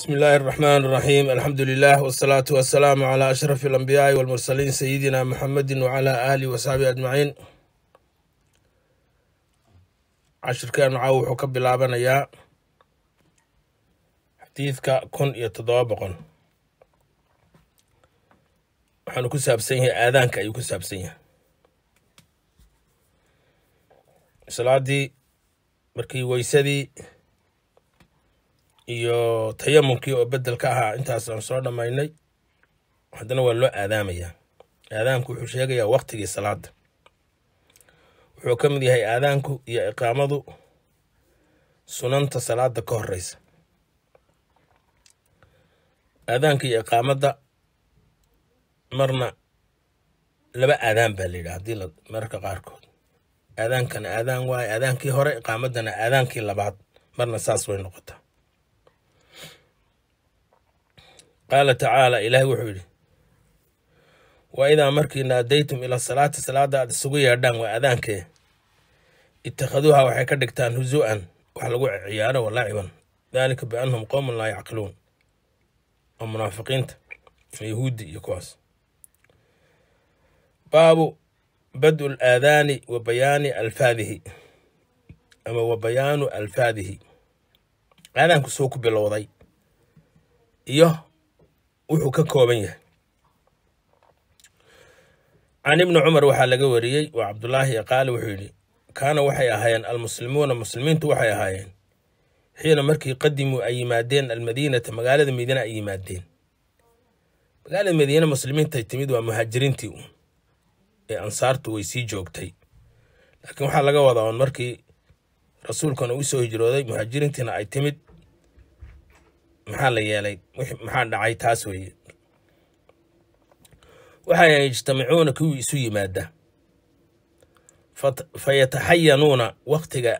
bismi illaahi araxmaan araxiim alxamdu lilah wasalaatu wasalaamu calaa ashraf alambiyaai walmursaliin sayidina muxamedin wacalaa aali wasaxbihi ajmaciin cashirkeenu caaw wuxuu ka bilaabanayaa xadiidka kun iyo toddoba boqon waxaanu ku saabsan yahay aadaanka ayuu ku saabsan yahay salaadii markii weysadii iyo tayamumkii oo bedelka ahaa intaas aan soo dhammaynay haddana waa loo aadaamayaa aadaanku wuxuu sheegayaa waktigii salaada wuxuu ka mid yahay aadaanku iyo iqaamadu sunanta salaada ka horeysa aadaanka iyo iqaamada marna laba aadaan baa la yidhaha haddii la mararka qaarkood aadaankana aadaan waaye aadaankii hore iqaamadana aadaankii labaad marna saas way noqotaa qaala tacaala ilaahay wuxuu yidhi wa idaa markiina addaytum ila salaati salaadda aad isugu yeedhaan waa adaankee itakhaduuha waxay ka dhigtaan husu'an wax lagu ciyaaro wa laciban dalika biannahum qowmun laa yacqiluun oo munaafiqiinta yahuudi iyo kuwaas baabu bad'u alaadaani wa bayaani alfaadihi ama wa bayaanu alfaadihi aadaanku soo ku bilowday iyo wuxuu ka kooban yahay can ibni cumar waxaa laga wariyey waa cabdulaahi qaali wuxuu yidhi kaana waxay ahaayeen almuslimuuna muslimiintu waxay ahaayeen xiina markii qadimuu ay yimaadeen almadiinata magaalada madiine ay yimaadeen magaalada madiine muslimiintay timid waa muhaajiriintii u ee ansaartu way sii joogtay laakiin waxaa laga wadaa un markii rasuulkana uu soo hijrooday muhaajiriintiina ay timid maxaa la yeelay maxaa dhacay taas weeye waxay yajtamacuuna kuwii isu yimaada fa yataxayanuuna waktiga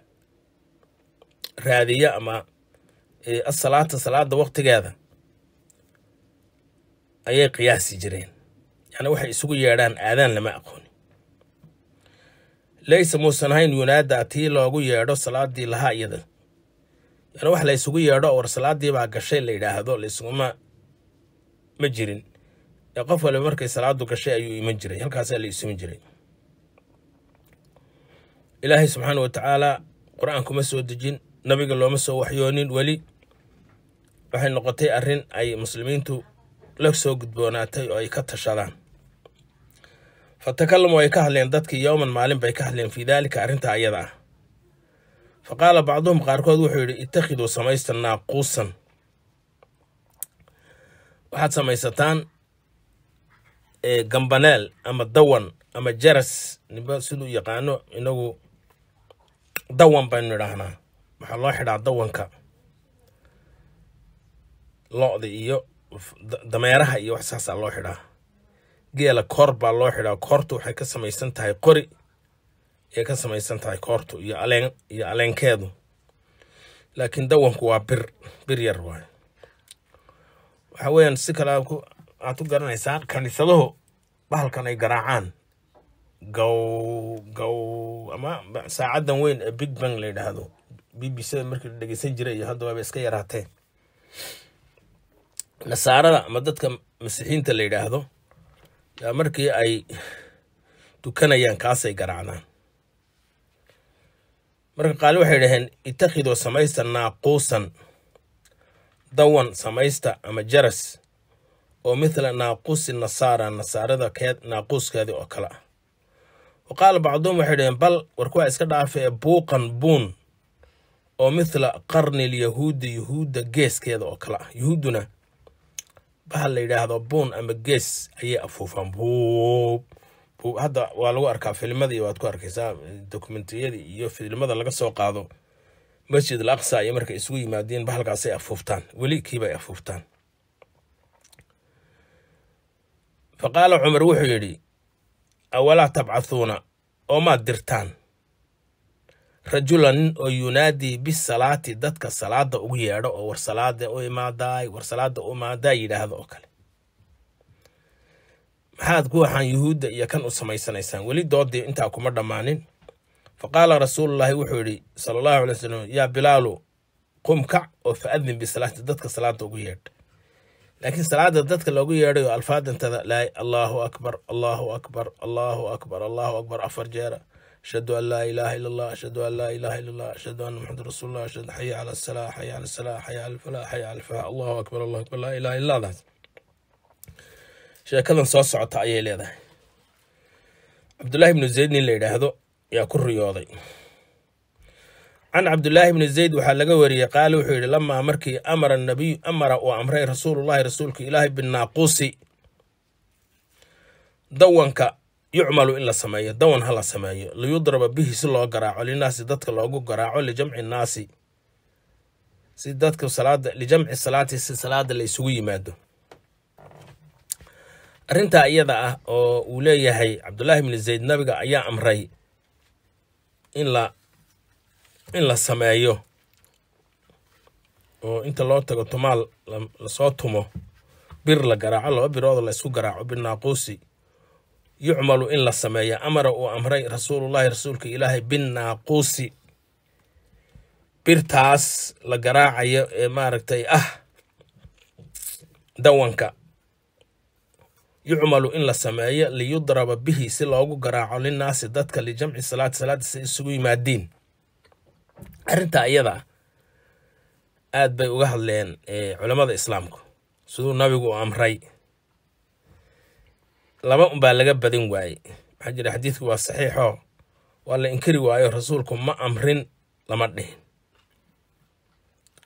raadiya ama asalaata salaada waktigeeda ayay qiyaasi jireen yacni waxay isugu yeedhaan aadaan lama aqooni laysa muusan ahayn yunaada tii loogu yeedho salaadii lahaa iyada yana wax la isugu yeedho war salaadiibaa gashay la yidhaahdo la ma jirin ee qof waliba markay salaadu gashay ayuu iman jiray halkaasaa la isuma jiray ilaahay subxaana wa tacaalaa qur-aanku ma soo dejin nabiga looma soo waxyoonin weli waxay noqotay arrin ay muslimiintu la soo gudboonaatay oo ay ka tashadaan fa takalamu ay ka hadleen dadkii yowman maalin bay ka hadleen fii daalika arrintaa iyada ah faqaala bacduhum qaarkood wuxuu yidhi ittakhiduu samaysta naaquusan waxaad samaysataan eh, gambaneel ama dawan ama jaras ninba siduu yaqaano inagu dawan baynu idhaahnaa waxaa loo xidhaa dawanka lo-da iyo dameeraha iyo wax saasaa ah loo xidhaa geela koor baa loo xidhaa koortu waxay ka samaysan tahay qori ay ka samaysan tahay koortu iyo aleen iyo aleenkeedu laakiin dawanku waa bir bir yar waay waxa weeyaan si kale aad u garanaysaa kanisaduhu bahalkan ay garaacaan gaw gaw ama saacadan weyn ee big bang la yidhaahdo b b c markii dhegeysan jiray iyo hadda iska yaraateen nasaarada ama dadka masiixiinta la yidhaahdo yaa markii ay dukanayaan kaasay garaacdaan marka qaali waxay dhaheen itakidoo samaysta naaquusan dawan samaysta ama jaras oo mithla naaquusi nasaara nasaarada keed naaquuskeedii oo kale ah waqaal qaala waxay dhaheen bal warkuwaa iska dhaafa ee buuqan buun oo mithla qarnilyahuudi yuhuudda geeskeeda oo kale ah yahuudduna bahal la yidhaahdo buun ama gees ayay afuufaan buub hadda waa lagu arkaa filmadii waad ku arkaysaa eh, dokumentiyadii iyo filmada laga soo qaado masjid al aqsa iyo markay isugu yimaadeen bahalkaasay afuuftaan weli kiibay afuuftaan fa qaala cumar wuxuu yidhi awalaa tabcathuuna oo maad dirtaan rajulan nin oo yunaadii bisalaati dadka salaada ugu yeedho oo war salaada u imaadaay war salaada u imaadaay yidhaahda oo kale maxaad ku waxaan yuhuudda iyo kan u samaysanaysaan weli doodii intaa kuma dhammaanin fa qaala rasuulullaahi wuxuu yidhi sala allahu alay wasalam yaa bilaalu qum kac oo fa adin bisalaati dadka salaada ugu yeedh laakiin salaada dadka loogu yeedhayo alfaadantada laa allaahu akbar allaahu akbar allaahu akbar allaahu akbar afar jeera ashhadu an laa ilaaha illa allah ashhadu an laa ilaaha illa allah ashhadu anna maxamed rasuulullah ashhadu xaya cala asalaa xaya cala asalaa xaya cala alfalaah xaya cala alfalah allahu akbar allahu akbar laa ilaaha illa daas sheekadan soo socota ayay leedahay cabdullaahi bnu zayd nin la yidhaahdo yaa ku riyooday can cabdulaahi bni zayd waxaa laga wariyey qaal wuxuu yidhi lamaa markii amara nabiyu amara uu amray rasuulullaahi rasuulka ilaahay binaaquusi dawanka yucmalu in la sameeyo dawan ha la sameeyo liyudraba bihi si loo garaaco linaasi dadka loogu garaaco lijamci naasi si dadka salaada lijamci salaati si salaada la isugu yimaado arrintaa iyada ah oo uu leeyahay cabdullaahi bni zayd nabiga ayaa amray in la in la sameeyo oo inta loo tago tumaal lasoo tumo bir la garaaco laba birooda la ysku garaaco binaaquusi yucmalu in la sameeyo amara uu amray rasuulullaahi rasuulka ilaahay binaaquusi birtaas la garaacayo ee maaragtay ah dawanka yucmalu in la sameeyo liyudraba bihi si loogu garaaco linaasi dadka lijamci salaati salaada si isugu yimaadiin arrintaa iyadaa aad bay uga hadleen eh, culammada islaamku siduu nabigu u amray laba unbaa laga badin waaye waxaa jira xadiidku waa saxiixoo waa la inkari waayo rasuulku ma amrin lama dhihin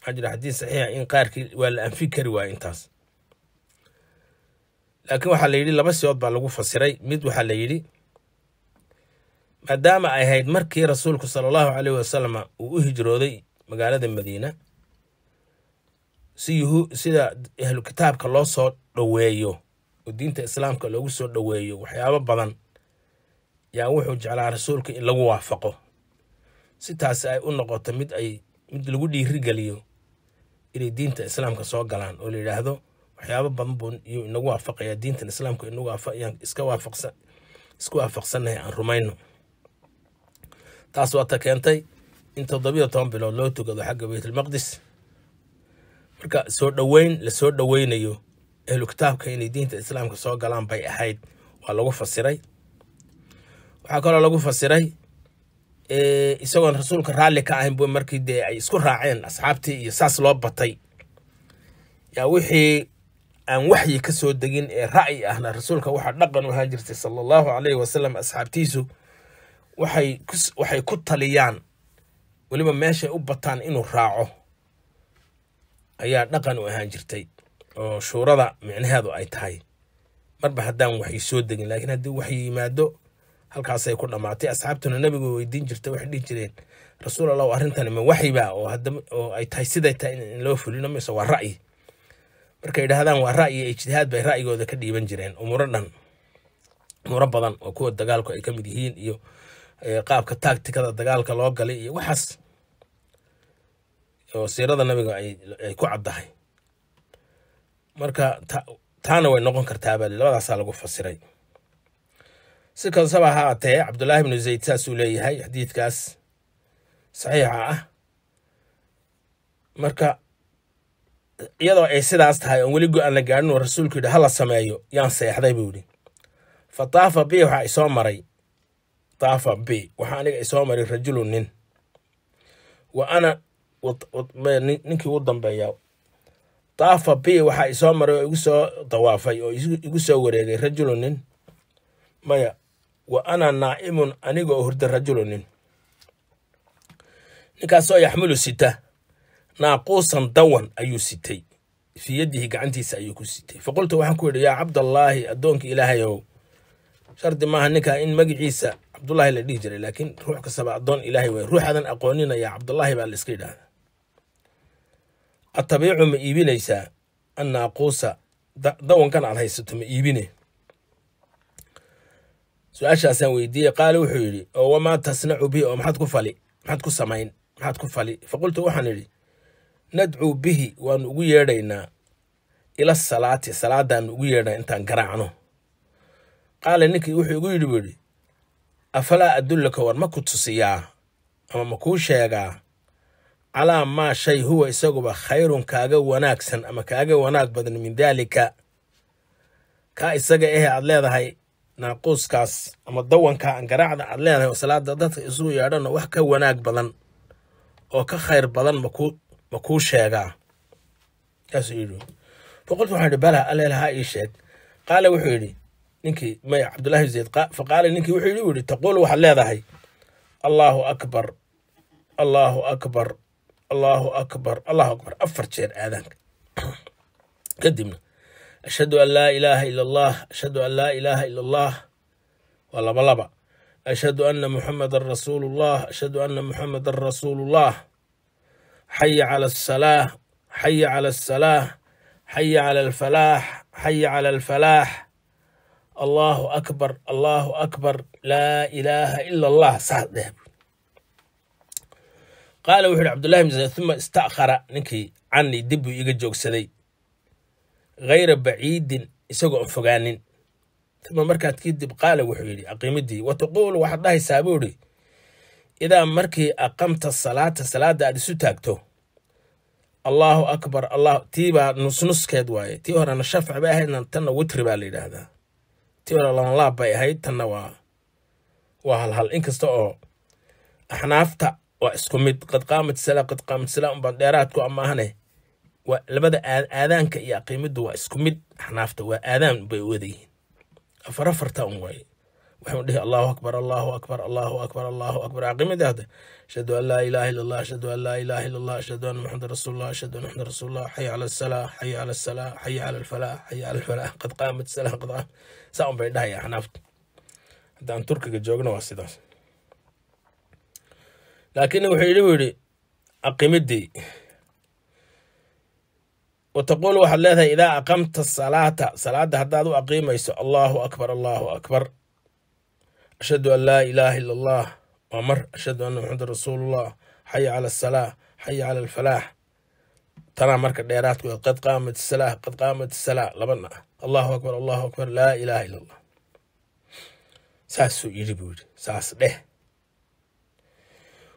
waxaa jira xadiid saxiixa in qaarkii waa la anfi kari waaye intaas laakiin waxaa la yidhi laba siood baa lagu fasiray mid waxaa la yidhi maadaama ay ahayd markii rasuulku sala allahu caleyhi wasalama uu u hijrooday magaalada madiina si sida ahlukitaabka loo soo dhoweeyo oo diinta islaamka loogu soo dhoweeyo waxyaaba badan yaa wuxuu jeclaa rasuulka in lagu waafaqo si taasi ay u noqoto mid ay mid lagu dhiirigeliyo inay diinta islaamka soo galaan oo la yidhaahdo waxyaaba badan buu inagu waafaqayaa diintan islaamka isku waafaqsannahay aan rumayno taas waata keentay in toddobiyo toban bilood loo tugado xagga beytulmaqdis marka soo dhoweyn lasoo dhoweynayo ahlu kitaabka inay diinta islaamka soo galaan bay ahayd waa lagu fasiray waxaa kaloo lagu fasiray isagoon rasuulka raalli ka ahayn bu markii dee ay isku raaceen asxaabtii iyo saas loo batay yaa wixii aan waxyi ka soo degin ee ra'yi ahna rasuulka waxaa dhaqan u ahaan jirtay sala allahu caleyhi wasalam asxaabtiisu waxay waxay ku taliyaan weliba meeshay u bataan inuu raaco ayaa dhaqan u ahaan jirtay oo shuurada micnaheedu ay tahay marba haddaan waxyi soo degin laakiin haddii waxyi yimaado halkaasay ku dhammaatay asxaabtuna nebigu weydiin jirtay waxay dhihi jireen rasuul allah arrintan ma waxyibaa oo ay tahay siday tahay in loo fulino mise waa ra'yi markay dhahdaan waa ra'yi ijtihaad bay ra'yigooda ka dhiiban jireen umuro dhan umuro badan oo kuwa dagaalku ay ka mid yihiin iyo eh, qaabka taktikada dagaalka loo galay iyo waxaas oo siirada nabiga ay ku caddahay marka taana way noqon kartaaba labadaasaa lagu fasiray si kastaba ha aatee cabdulaahi bnu zayd saasuu leeyahay xadiidkaas saxiixa ah marka iyadoo ay sidaas tahay oon weli go-aan la gaadhin oo rasuulku yidhi hala sameeyo yaan seexday buu yidhi fa taafa bi waxaa isoo maray taafa b waxaa aniga isoo maray rajulu nin wa ana ninkii ugu dambeeya taafa b waxaa isoo maray oo igu soo dawaafay oo igu soo wareegay rajulu nin maya wa ana naa'imun anigoo hurda rajulu nin ninkaasoo yaxmulu sita naaquusan dawan ayuu sitay fii yadihi gacantiisa ayuu ku sitay fa waxaan ku yidhi yaa cabdallaahi addoonka ilaahayow shardi maaha ninkaa in magiciisa cabdullaahi la dhihi jiray laakiin ruux kastaba addoon ilaahay waay ruuxaadan aqoonina yaa cabdullaahi baa la iska yidhaahda atabiicu ma iibinaysaa annaaquusa dawankan aad haysato ma iibine su-aashaasaan weydiiyey qaala wuxuu yidhi oo wamaa tasnacu bihi oo maxaad ku fali maxaad ku samayn maxaad ku fali fa waxaan idhi nadcuu bihi waanu ugu yeedhaynaa ila salaati salaadaanu ugu yeedhana intaan garaacno qaale ninkii wuxuu igu yidhi buidhi afalaa adullaka war ma ku tusiyaa ama ma kuu sheegaa calaa maa shay huwa isaguba khayrun kaaga wanaagsan ama kaaga wanaag badan min daalika kaa isaga ahee aad leedahay naaquuskaas ama dawanka aan garaacda aad leedahay oo salaada dadka isugu yeedhano wax ka wanaag badan oo ka khayr badan ma ku ma kuu sheegaa kaasuu yidhi boqolki waxaa yihi bala aleela haa ii sheeg qaala wuxuu yidhi ninkii may cabdullahi zayd faqaala ninkii wuxuu yidhi u yidhi waxaad leedahay allaahu akbar allaahu akbar allaahu akbar allahu akbar afar jeer aadaanka kadibna ashhadu an laa ilaaha ila allah ashhadu an laa ilaaha ila allah waa laba laba ashhadu ana muxamadan rasuulu llah ashhadu anna muxamadan rasuulu xaya cala asalaah xaya cala asalaah xaya cala alfalaax xaya cala alfalaax allaahu akbar allaahu akbar laa ilaaha ila allah saas dheh qaala wuxu uhi cbdullahi bn zayd uma ista'khara ninkii canii dib buu iiga joogsaday hayra baciidin isagoo aan fogaanin uma markaad kii dib qaala wuxuu yidhi aqiimidii wa taquulu waxaad dhahaysaa buu idaa markii aqamta salaata salaada aad isu taagto allaahu akbar allah tiibaa nusnuskeed waaye tii horena shafci bay ahayd tanna witri baa la yidhaahdaa tii hore labanlaab bay ahayd tanna waa waa halhal inkasta oo axnaafta waa isku mid qad qaamat salaa qad qaamat salaa unbaan dheeraadku amaahane waa labada aadaanka iyo aqiimiddu waa isku mid axnaafta waa aadaan bay wadayihiin afar afarta un waaye wuxuu dhihi allahu akbar allahu akbar allahu akbar allahu akbar caqimada ashhadu an laa ilaaha illa allah ashhadu an laa ilaaha illa allah ashhadu anna maxamedan rasuulullah ashhadu anna maxamedan rasuulullah xaya cala asalaa xaya cala asalaa xaya cala alfalaah xaya cala alfalaah qad qaamat salaa qad qaam saa un bay dhahayaa xanaafta haddaan turkiga joogno waa sidaas laakiin wuxuu yidhi buu yidhi aqimadii wataquulu waxaad leedahay idaa aqamta salaata salaada haddaad u aqiimayso allahu akbar allahu akbar ashhadu an laa ilaaha ila allah waa mar ashhadu anna maxamedan rasuulullah xaya cala asalaa xaya cala alfalaax tanaa marka dheeraadku qad qaamat salaa qad qaamat salaa labana ah allahu akbar allahu akbar laa ilaaha ila allah saasuu yidhi buu yidhi saas dheh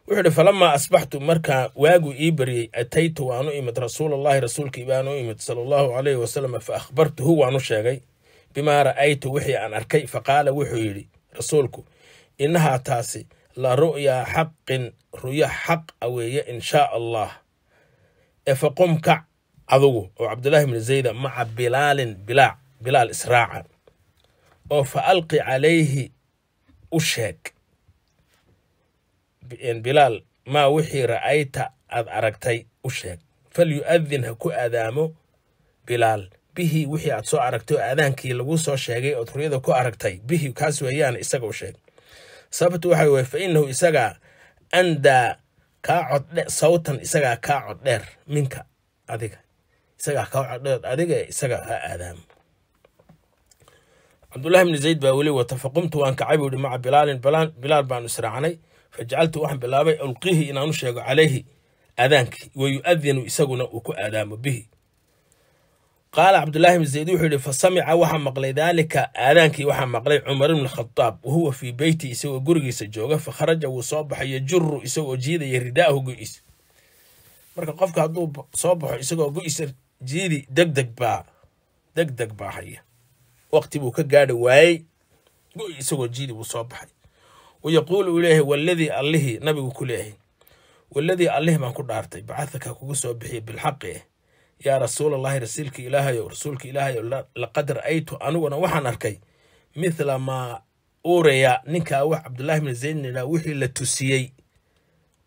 wuxuu idhi falamaa asbaxtu markaa waaguu ii baryey ataytu waanu imid rasuulallaahi rasuulkii baanu imid sala allahu caleyhi wasalam fa akhbartuhu waanu sheegay bimaa ra'aytu wixii aan arkay fa qaala wuxuu yidhi rasuulku inahaa taasi la ru'yaa xaqin ru'yo xaq a weeye inshaa shaa allah efaqom kac adugu oo cabdulaahi bni zayda maca bilaalin bilaac bilaal israaca oo fa alqi calayhi u sheeg bilaal maa wixii ra'ayta aad aragtay u sheeg falyu adin ha ku aadaamo bilaal bihii wixii aad soo aragtay oo aadaankii lagu soo sheegay ood ruryada ku aragtay bihi kaas weeyaan isaga u sheeg sababtu waxa weye fa innahu andaa kaa coddhe sawtan isagaa kaa coddheer minka adiga isagaa kaa coddheer adiga ee isagaa aadaamo cabdulahi bni zayd baa weli wata faqumtu waan kacay buu ihi maca bilaalin bilaal baan israacnay fa jacaltu waxaan bilaabay awlqihii inaanu sheego caleyhi aadaankii wa adinu isaguna uu ku aadaamo bihi qaala cabdulaahi bn zayd wuxuu yihi fasamica waxaa maqlay daalika aadaankii waxaa maqlay cumar ibn khadaab wahuwa fii beyti isagoo gurigiisa jooga fakharaja wuu soo baxay yajuru isagoo jiidaya ridaahu go-is marka qofka hadduu soo baxo isagoo go-isa jiidi degdeg baa degdeg baa haya waqti buu ka gaadhi waayey go isagoo jiidi buu soo baxay wayaquulu uu leeyahay waladii allihii nabigu ku leeyahay waladii allihii baan ku dhaartay bacathaka kugu soo bixiya bilxaqi eh yaa rasuulallaahi rasuulka ilaahayow rasuulka ilaahayow laqad ra-aytu aniguna waxaan arkay mila maa ureya ninka awa cabdullaahi bn zaydnila wixii la tusiyey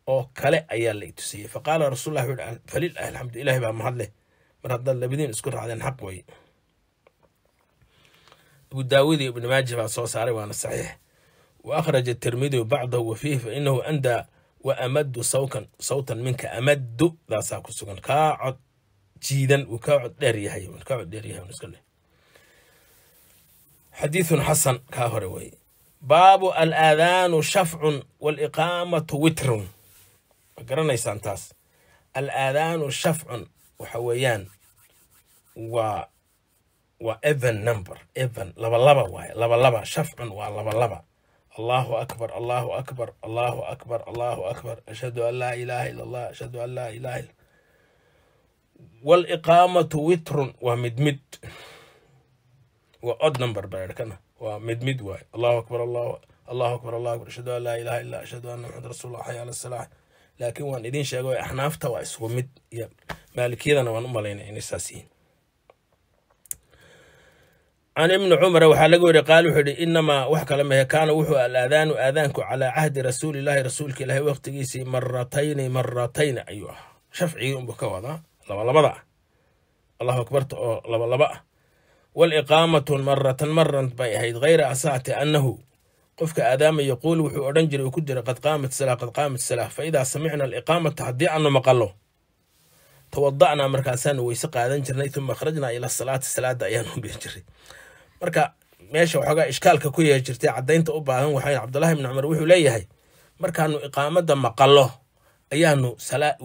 oo kale ayaa la tusiyey fa qaala rasuullah wuui falilaahi alxamdu ilaahi baa mahad mar haddaad labadiin isku raacdeen xaq wey abu daawud iyo ibnu maaja baa soo saaray waana saxiix wa akhraja tirmidiyu bacdahu wa fiihi fa inahu andaa wa amaddu sawkan sawtan minka amaddu daasaa ku sugan kaa cod jiidan wuu ka cod dheeryahay ka cod dheeryahay xadiidun xasan kaa hore weeye baabu al shafcun waaliqaamatu witrun ma garanaysaan taas al shafcun waxa weeyaan waa waa even number even labalaba waaye labalaba shafcun waa labalaba allahu akbar allahu akbar allahu akbar allahu akbar ashhadu an laa ilaaha illa allah ashhadu an laa ilaha illa waliqaamatu witrun waa midmid waa od number baa erkana waa midmid waaye allahu akbar allahu akbar allah akbar ashhadu an laa ilaha illaa ashhadu anna maxamad rasuulullah xaya ala salaax laakiin waan idiin sheegay axnaafta waa isku mid iyo maalikiyadana waan u malaynay inay saas yihiin can ibni cumara waxaa laga weriy qaal wuxuu yihi inamaa wax kale mehe kaana wuxuu al aadaanku calaa cahdi rasuulillahi rasuulka ilaahi waqtigiisii maratayni maratayn ayuu ahaa shafcigii unbuu ka wadaa labalabada ah allahu akbarta oo labalaba ah wal maratan maran bay ahayd hayra asaati annahu qofka aadaama yaquul wuxuu odhan jiray uu ku jira qad qaamat salaa qad qaamat salaa fa idaa samicna aliqaamata haddii aanu maqallo tawada'naa markaasaanu weyse qaadan jirnay tuma akhrajnaa ila salaati salaada ayaanu dhihi jiray marka meesha waxoogaa ishkaalka ku yeer jirtay caddaynta u baahan waxayn cabdullaahi bni cumar wuxuu leeyahay markaanu iqaamada maqallo ayaanu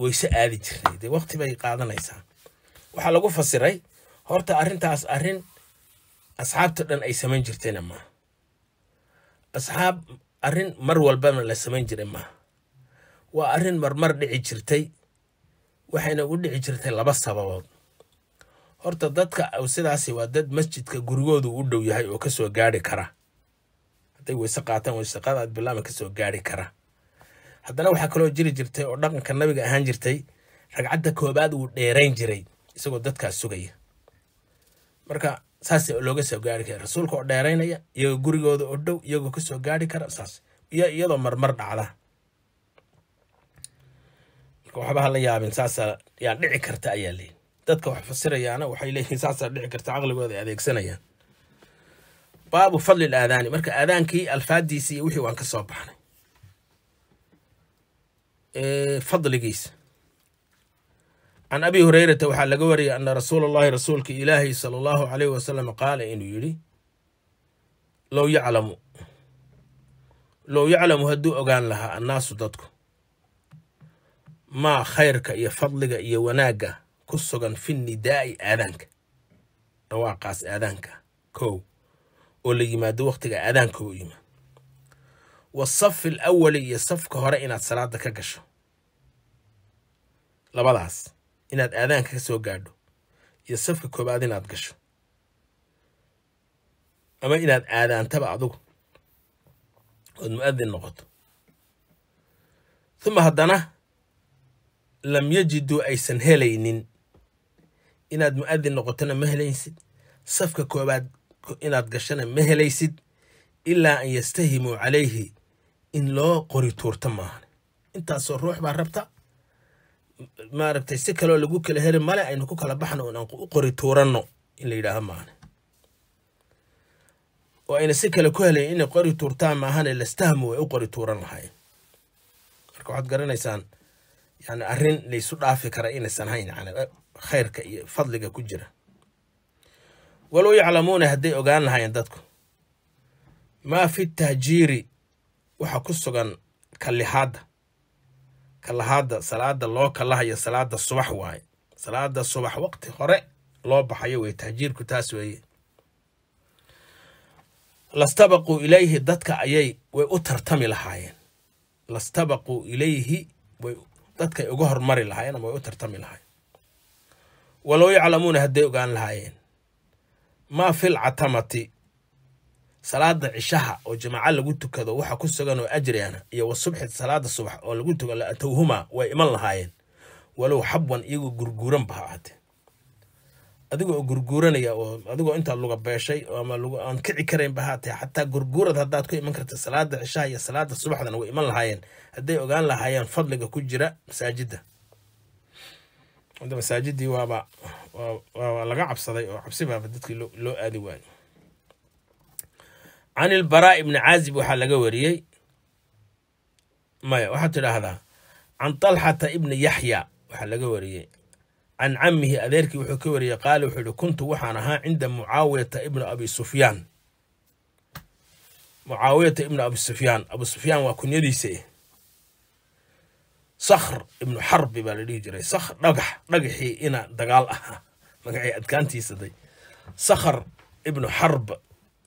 weyse aadi jirnay de waqti bay qaadanaysaa waxaa lagu fasiray horta arrintaas arrin asxaabta dhan ay samayn jirtayna maaha asxaab arrin mar walbana la samayn jiray maaha waa arrin marmar dhici jirtay waxayna u dhici jirtay laba sababood horta dadka sidaasi waa dad masjidka gurigoodu u dhow yahay oo kasoo gaari kara hadday weyse qaataan weyseqada adbilaama kasoo gaari kara haddana waxaa kaloo jiri jirtay oo dhaqanka nabiga ahaan jirtay ragcadda koobaad wuu dheerayn jiray isagoo dadkaas sugaya marka saas looga soo gaari kara rasuulka oo dheeraynaya iyagoo gurigooda oo dhow iyagoo kasoo gaari kara saas iyo iyadoo marmar dhacda marka waxba ha yaabin saasaa yaa dhici karta ayaa leeyihi dadka wax fasirayaana waxay leeyihiin saasaa dhici karta caqligooda adeegsanayaan baabu fadli l marka aadaankii alfaadiisii wixii waan ka soo baxnay fadligiisa can abi hurayrata waxaa laga wariyay ana rasuul allahi rasuulka ilaahay sala allahu caleyh wasalam qaala inuu yidhi low yaclamu low yaclamu hadduu ogaan lahaa annaasu dadku maa khayrka iyo fadliga iyo wanaagga ku sugan fi nidaa'i aadaanka dhawaaqaas aadaanka kow oo la yimaado wakhtiga aadaanka u yimaad wa safi alawali iyo safka hore inaad salaada ka gasho labadaas inaad aadaanka ka soo gaadho iyo safka koobaad inaad gasho ama inaad aadaantaba adugu ood mu-adin noqoto uma haddana lam yajiduu aysan helaynin inaad mu-adin noqotona ma helaysid safka koobaad inaad gashana ma helaysid ilaa an yastahimuu calayhi in loo qori tuurta maahan intaasoo ruux baa rabta maaragtay si kaleo lagu kala heri male aynu ku kala baxno inaan u qori tuuranno in la yidhaaha maahane oo ayna si kale ku helay inay qori tuurtaan maahane lastahmo way u qori tuuran lahayn marka waxaad garanaysaan yani arrin laysu dhaafi kara inaysan hayn yani eh, khayrka iyo fadliga ku jira walow yaclamuuna hadday ogaan lahayen dadku maa fi tahjiiri waxa ku sugan ka kalahaada salaada loo kalahayo salaada subax waaye salaada subax waqti hore loo baxayo wey tahjiirku taas weeye lastabaquu ilayhi dadka ayay way u tartami lahaayeen lastabaquu ilayhi way dadkay uga hormari lahaayeen ama way u tartami lahaayeen walow yaclamuuna hadday ogaan lahaayeen maa fi lcatamati salaada cishaha oo jamaaco lagu tukado waxa ku sugan oo ajriana iyo wasubxi salaada subax oo lagu tukan la way iman lahaayeen walow xabwan iyagoo gurguuranba ha ahaatee adigoo gurguuranaya oo adigoo intaa luga beeshay ama aan kici karaynba haatee xataa gurguurad haddaad ku iman karta salaada cishaha iyo salaada subaxdana way iman lahaayeen hadday ogaan lahaayeen fadliga ku jira masaajida masaajidii waaba laga cabsaday oo cabsibaaba dadkii loo aadi waayo can ilbaraa ibni caazib waxaa laga wariyey maya waxaad tidhaahdaa can talxata ibni yaxya waxaa laga wariyey can camihi adeerkii wuxuu ka wariyey qaala wuxuu ihi kuntu waxaan ahaa cinda mucaawiyata ibni abi sufyaan mucaawiyata ibni abi sufyaan abu sufyaan waa kunyadiisa eh. sakhr ibnu xarbi baa la dhihi jiray sakhr dhagax dhagaxii ina dagaal ahaa magacii adkaantiisaday sakhr ibnu xarb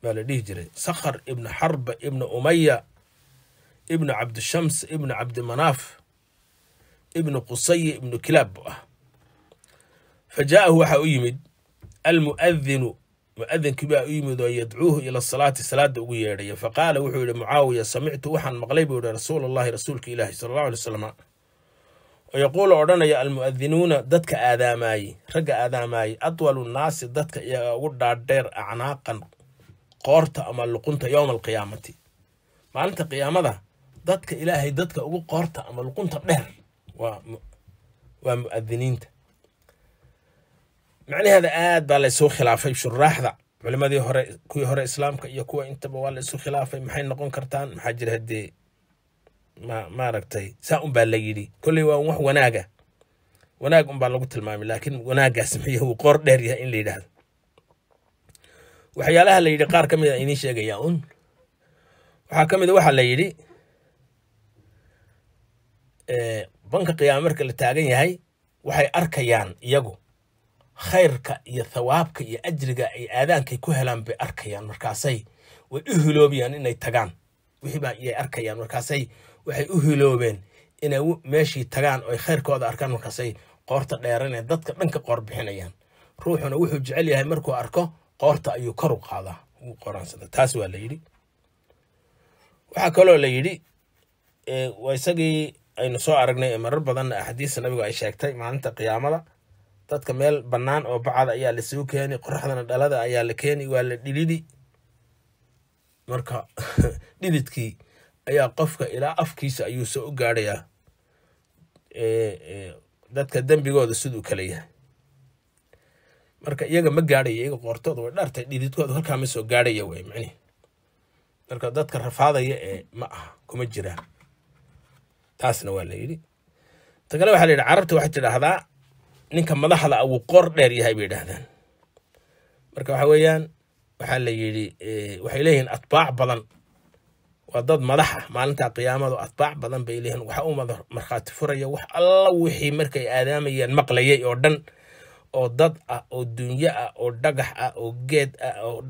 baa la dhihi jiray sakhar ibna xarba ibna umaya ibna cabdishams ibna cabdimanaaf ibnu qusaye ibnu kilaab bu ah fa jaa'ahu waxaa u yimid almu'adinu mu'adinkii baa u yimid oo yadcuuhu ila salaati salaada ugu yeedhaya fa qaala wuxuu yidhi mucaawiya samictu waxaan maqlay buu yihi rasuul allahi rasuulka ilaahi sala allahu alay slam oo yaquulu odhanaya almu'adinuuna dadka aadaamaaye ragga aadaamaaye adwalu nnaasi dadka iyagaa ugu dhaadheer acnaaqan qoorta ama luqunta yowma alqiyaamati maalinta qiyaamada dadka ilaahay dadka ugu qoorta ama luqunta dheer waa muadiniinta macnaheeda aad baa laysuu khilaafay shuraaxda culimadii hore kuwii hore islaamka iyo kuwa intaba waa laysu khilaafay maxay noqon kartaan maxaa jira haddee ma maaragtay saa unbaa la yidhi kolley waa wax wanaaga wanaag unbaa lagu tilmaamay laakiin wanaaggaas miya wuu qoor dheer yahay in la yidhaahdo waxyaalaha la yidhi qaar ka mid a idiin sheegayaa un waxaa ka mid a waxaa la yidhi eh, banka qiyaame marka la taagan yahay waxay arkayaan iyagu khayrka iyo thawaabka iyo ajriga ay aadaankay ku helaan bay arkayaan markaasay way u hiloobayaan inay tagaan wixiibaa iyay arkayaan markaasay waxay u hiloobeen inay meeshii tagaan oy khayrkooda arkaan markaasay qoorta dheeraneen dadka dhanka qoor bixinayaan ruuxuna wuxuu jecel yahay markuu arko qoorta ayuu kor u qaadaa wuu qoraansadaa taas waa la yidhi waxaa kaloo la yidhi waa isagii aynu soo aragnay ee marar badanna axaadiista nabigu ay sheegtay maalinta qiyaamada dadka meel bannaan oo bacada ayaa lasugu keeni qoraxdana dhalada ayaa la keeni waa la dhilidi marka dhilidkii ayaa qofka ilaa afkiisa ayuu soo u gaadhayaa dadka dembigooda siduu kala yahay marka iyaga ma gaadhayo iyaga qoortooda way dhartay dhididkooda halkaa ma soo gaadhaya wey micnihi marka dadka rafaadaya ee ma aha kuma jiraan taasna waa la yidhi ta kale waxaa la yidhi carabta waxay tidhaahdaa ninka madaxda a ah wuu qoor dheer yahay bay yidhaahdaan marka waxa weeyaan waxaa la yidhi waxay leeyihiin atbaac badan waa dad madaxa ah, maalinta qiyaamadu atbaac badan bay leeyihiin waxa u markhaati furaya wax alla wixii markay aadaamayaan maqlayay oo dhan oo dad ah oo dunyo ah oo dhagax ah oo geed ah oo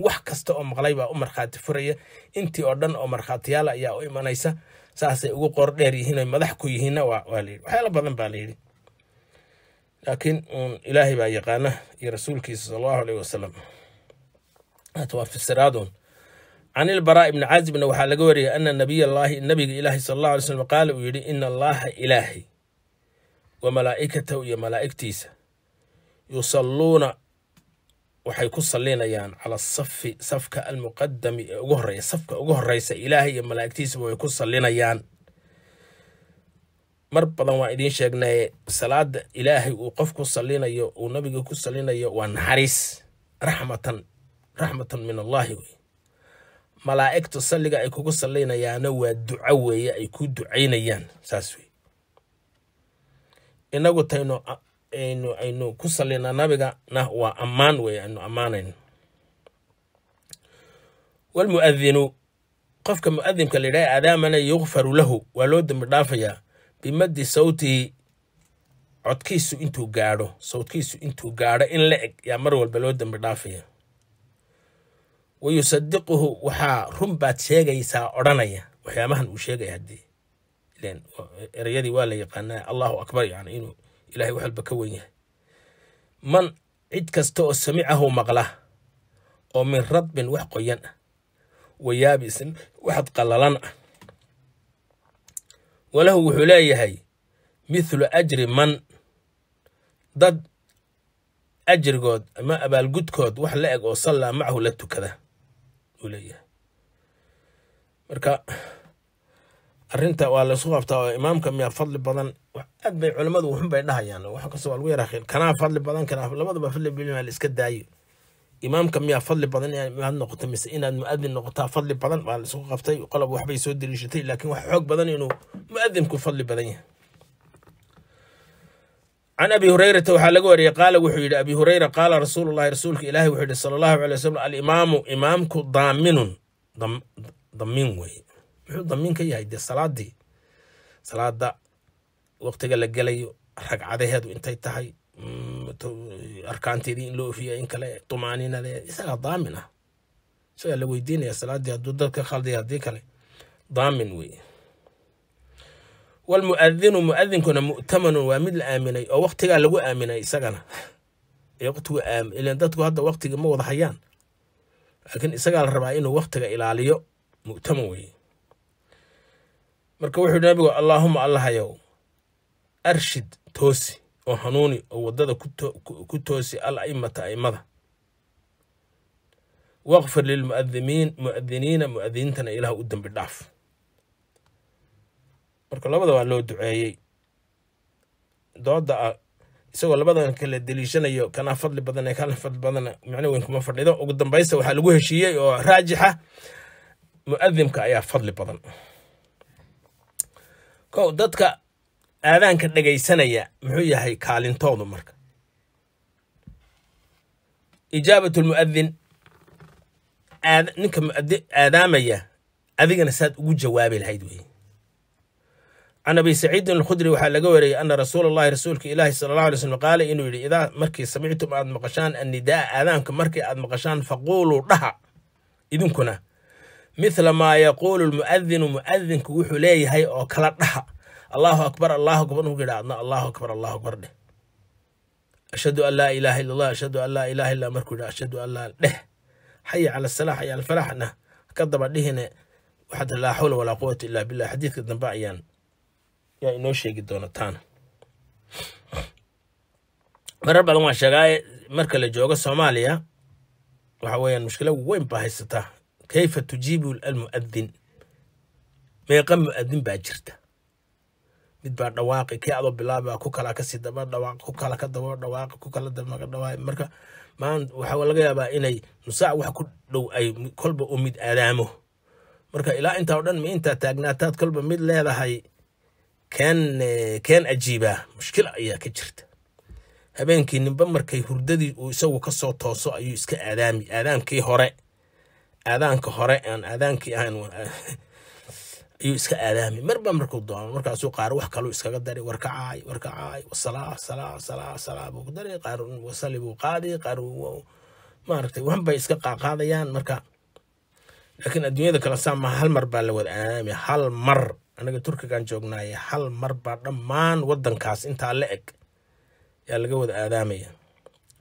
wax kasta oo maqlay baa u markhaati furaya intii oo dhan oo markhaatiyaal ayaa u imanaysa saasay ugu qor dheer yihiin oy madax ku yihiinna waa layidhi badan baa layidhi laakiin ilaahay baa yaqaana iyo rasuulkiisa sal allahu aleyh wasalam waa fisiraadun can ilbaraa ibni caazibna waxaa laga wariyay ana nabiy allaahi nabiga ilaahi sal allahu alay slm qaala uu yidhi ina allaha ilaahay wa malaa'ikatahu iyo malaa'igtiisa yusalluuna waxay ku sallinayaan cala safi safka almuqadami ee ugu horreya safka ugu horreysa ilaahay iyo malaa'igtiisaba way ku salinayaan mar badan waan idiin sheegnaye salaada ilaahay uu qof ku salinayo uu nabiga ku salinayo waa naxariis raxmatan raxmatan min allaahi wey malaa'igtu salliga ay kugu salinayaana waa duco weeye ay ku ducaynayaan saas wey inagu tayno aynu aynu ku nabiga na waa ammaan wey aynu ammaanayn walmu'adinu qofka mu'adinka la yidhaha aadaamana yukfaru lahu waa loo dembi dhaafayaa bimaddi sawtihi codkiisu intuu gaadho sawtkiisu intuu gaadho in la eg yaa mar walba loo dambi dhaafaya wa waxaa run baad sheegaysaa odhanaya waxyaabahan uu sheegaya haddii ereyadii waa la yaqaanaa allahu akbar yani inuu ilahay wax walba ka wen yahay man cid kasta oo samicahu maqla oo min radbin wax qoyan ah wayaabisin waxad qallalan ah walahu wuxuu leeyahay mithlu ajri man dad ajrigood ama abaalgudkood wax la eg oo sallaa macahu la tukada uu leeyahay marka arinta waa laysu qabtaa imaamka miyaa fadli badan aad bay culimmadu waxunbay dhahayaan wax kastoo waa lagu yaraakin kanaa fadli badan kanaa labaduba fadli badan la iska daayo imaamka miyaa fadli badan inaad noqoto mise inaad mu'adin noqotaa fadli badan waa laysu qabtay qolob waxbay soo dariishatay laakiin wax xoog badan inuu mu'adinku fadli badan yahay can abi hurayrata waxaa laga wariyey qaala wuxuu yidhi abi hureyra qaala rasuulu rasuulka ilaahi wuxuu yidhi sala allahu calay wasalam alimaamu imaamku daaminun damin wey wuxuu damiin ka yahay dee salaadii salaada waqtiga la gelayo ragcadaheedu intay tahay mm, arkaanteedii in loo ofiya in kale tumaaniinade isagaa daamin ah isagaa la weydiinaya salaadii hadduu dadka khalday haddii kale daamin weeye walmuadinu muadinkuna mu'tamanun waa mid la aaminay oo waqtigaa lagu aaminay isagana wtigu dadku hadda waqtigii ma wada hayaan laakiin isagaa la rabaa inuu waqtiga ilaaliyo mu'taman weeye marka wuxuu nabigu allaahuma allahayow arshid toosi oo hanuuni oo waddada ku toosi alaimata aimada waqfir lilmuadimiin mu'adiniina mu'adiniintana ilaah u dambi dhaaf marka labada waa loo duceeyey dooda a isagoo labadan kala deliishanayo kanaa fadli badanee kana fadli badana micno weyn kuma fadhido ugu dambaysta waxaa lagu heshiiyey oo raajixa mu'adimka ayaa fadli badan kow dadka aadaanka dhegaysanaya muxuu yahay kaalintoodu marka ijaabatu ijaabatulmu'adin ninka aadaamaya adigana saad ugu jawaabi lahayd wey can abi saciidin alkhudri waxaa laga wariyey ana rasuula allahi rasuulka ilaahi sala allahu alay slm qaala inuu yidhi idaa markii samictum aad maqashaan annidaa aadaanka markii aad maqashaan faquuluu dhaha idinkuna mithla maa yaquulu lmuadinu muadinku wuxuu leeyahay oo kala dhaha allahu akbar allahu akbar nugu idhaadna allahu akbar allahu akbar dheh ashhadu an laa ilaha illa allah ashhadu an laa ilaha illa markuu yidha ashhadu an laa dheh xaya cala salaax xaya cala falaxna ka daba dhihine waxaad laa xawla walaa quwata illaa billah xadiidka dambe ayaan yaa inoo sheegi doona taana marar badan waan sheegaaye marka la joogo soomaaliya waxa weeyaan mushkila weyn baa haysataa kayfa tujiibu almu'adin meeqa mu'adin baa jirta mid baa dhawaaqi kii adoo bilaaba ku kala kasii daba dhawaaq ku kala ka daba dhawaaq ku kala daba dhawaaq marka maan waxaa laga yaabaa inay nusaac wax ku dhow ay kolba u mid aadaamo marka ilaa intaa o dhan ma intaa taagnaataad kolba mid leedahay keen keen ajiibaa mushkil ayaa ka jirta habeenkii ninba markay hurdadii uu isagu kasoo tooso ayuu iska aadaami aadaamkii hore aadaanka hore aan aadaankii ahan ayuu iska aadaamay marba markuu doono markaasuu qaar wax kaluu iskaga dari warkacaay warkacaay wasalaa salaa salaa salaa buu dari qaar wasali buu qaaday qaar maaragtay waxbay iska qaaqaadayaan marka laakiin adduunyada kale saa ma hal mar baa la wada aadaamaya hal mar anaga turkigaan joognaaye hal mar baa dhammaan waddankaas intaa la eg yaa laga wada aadaamaya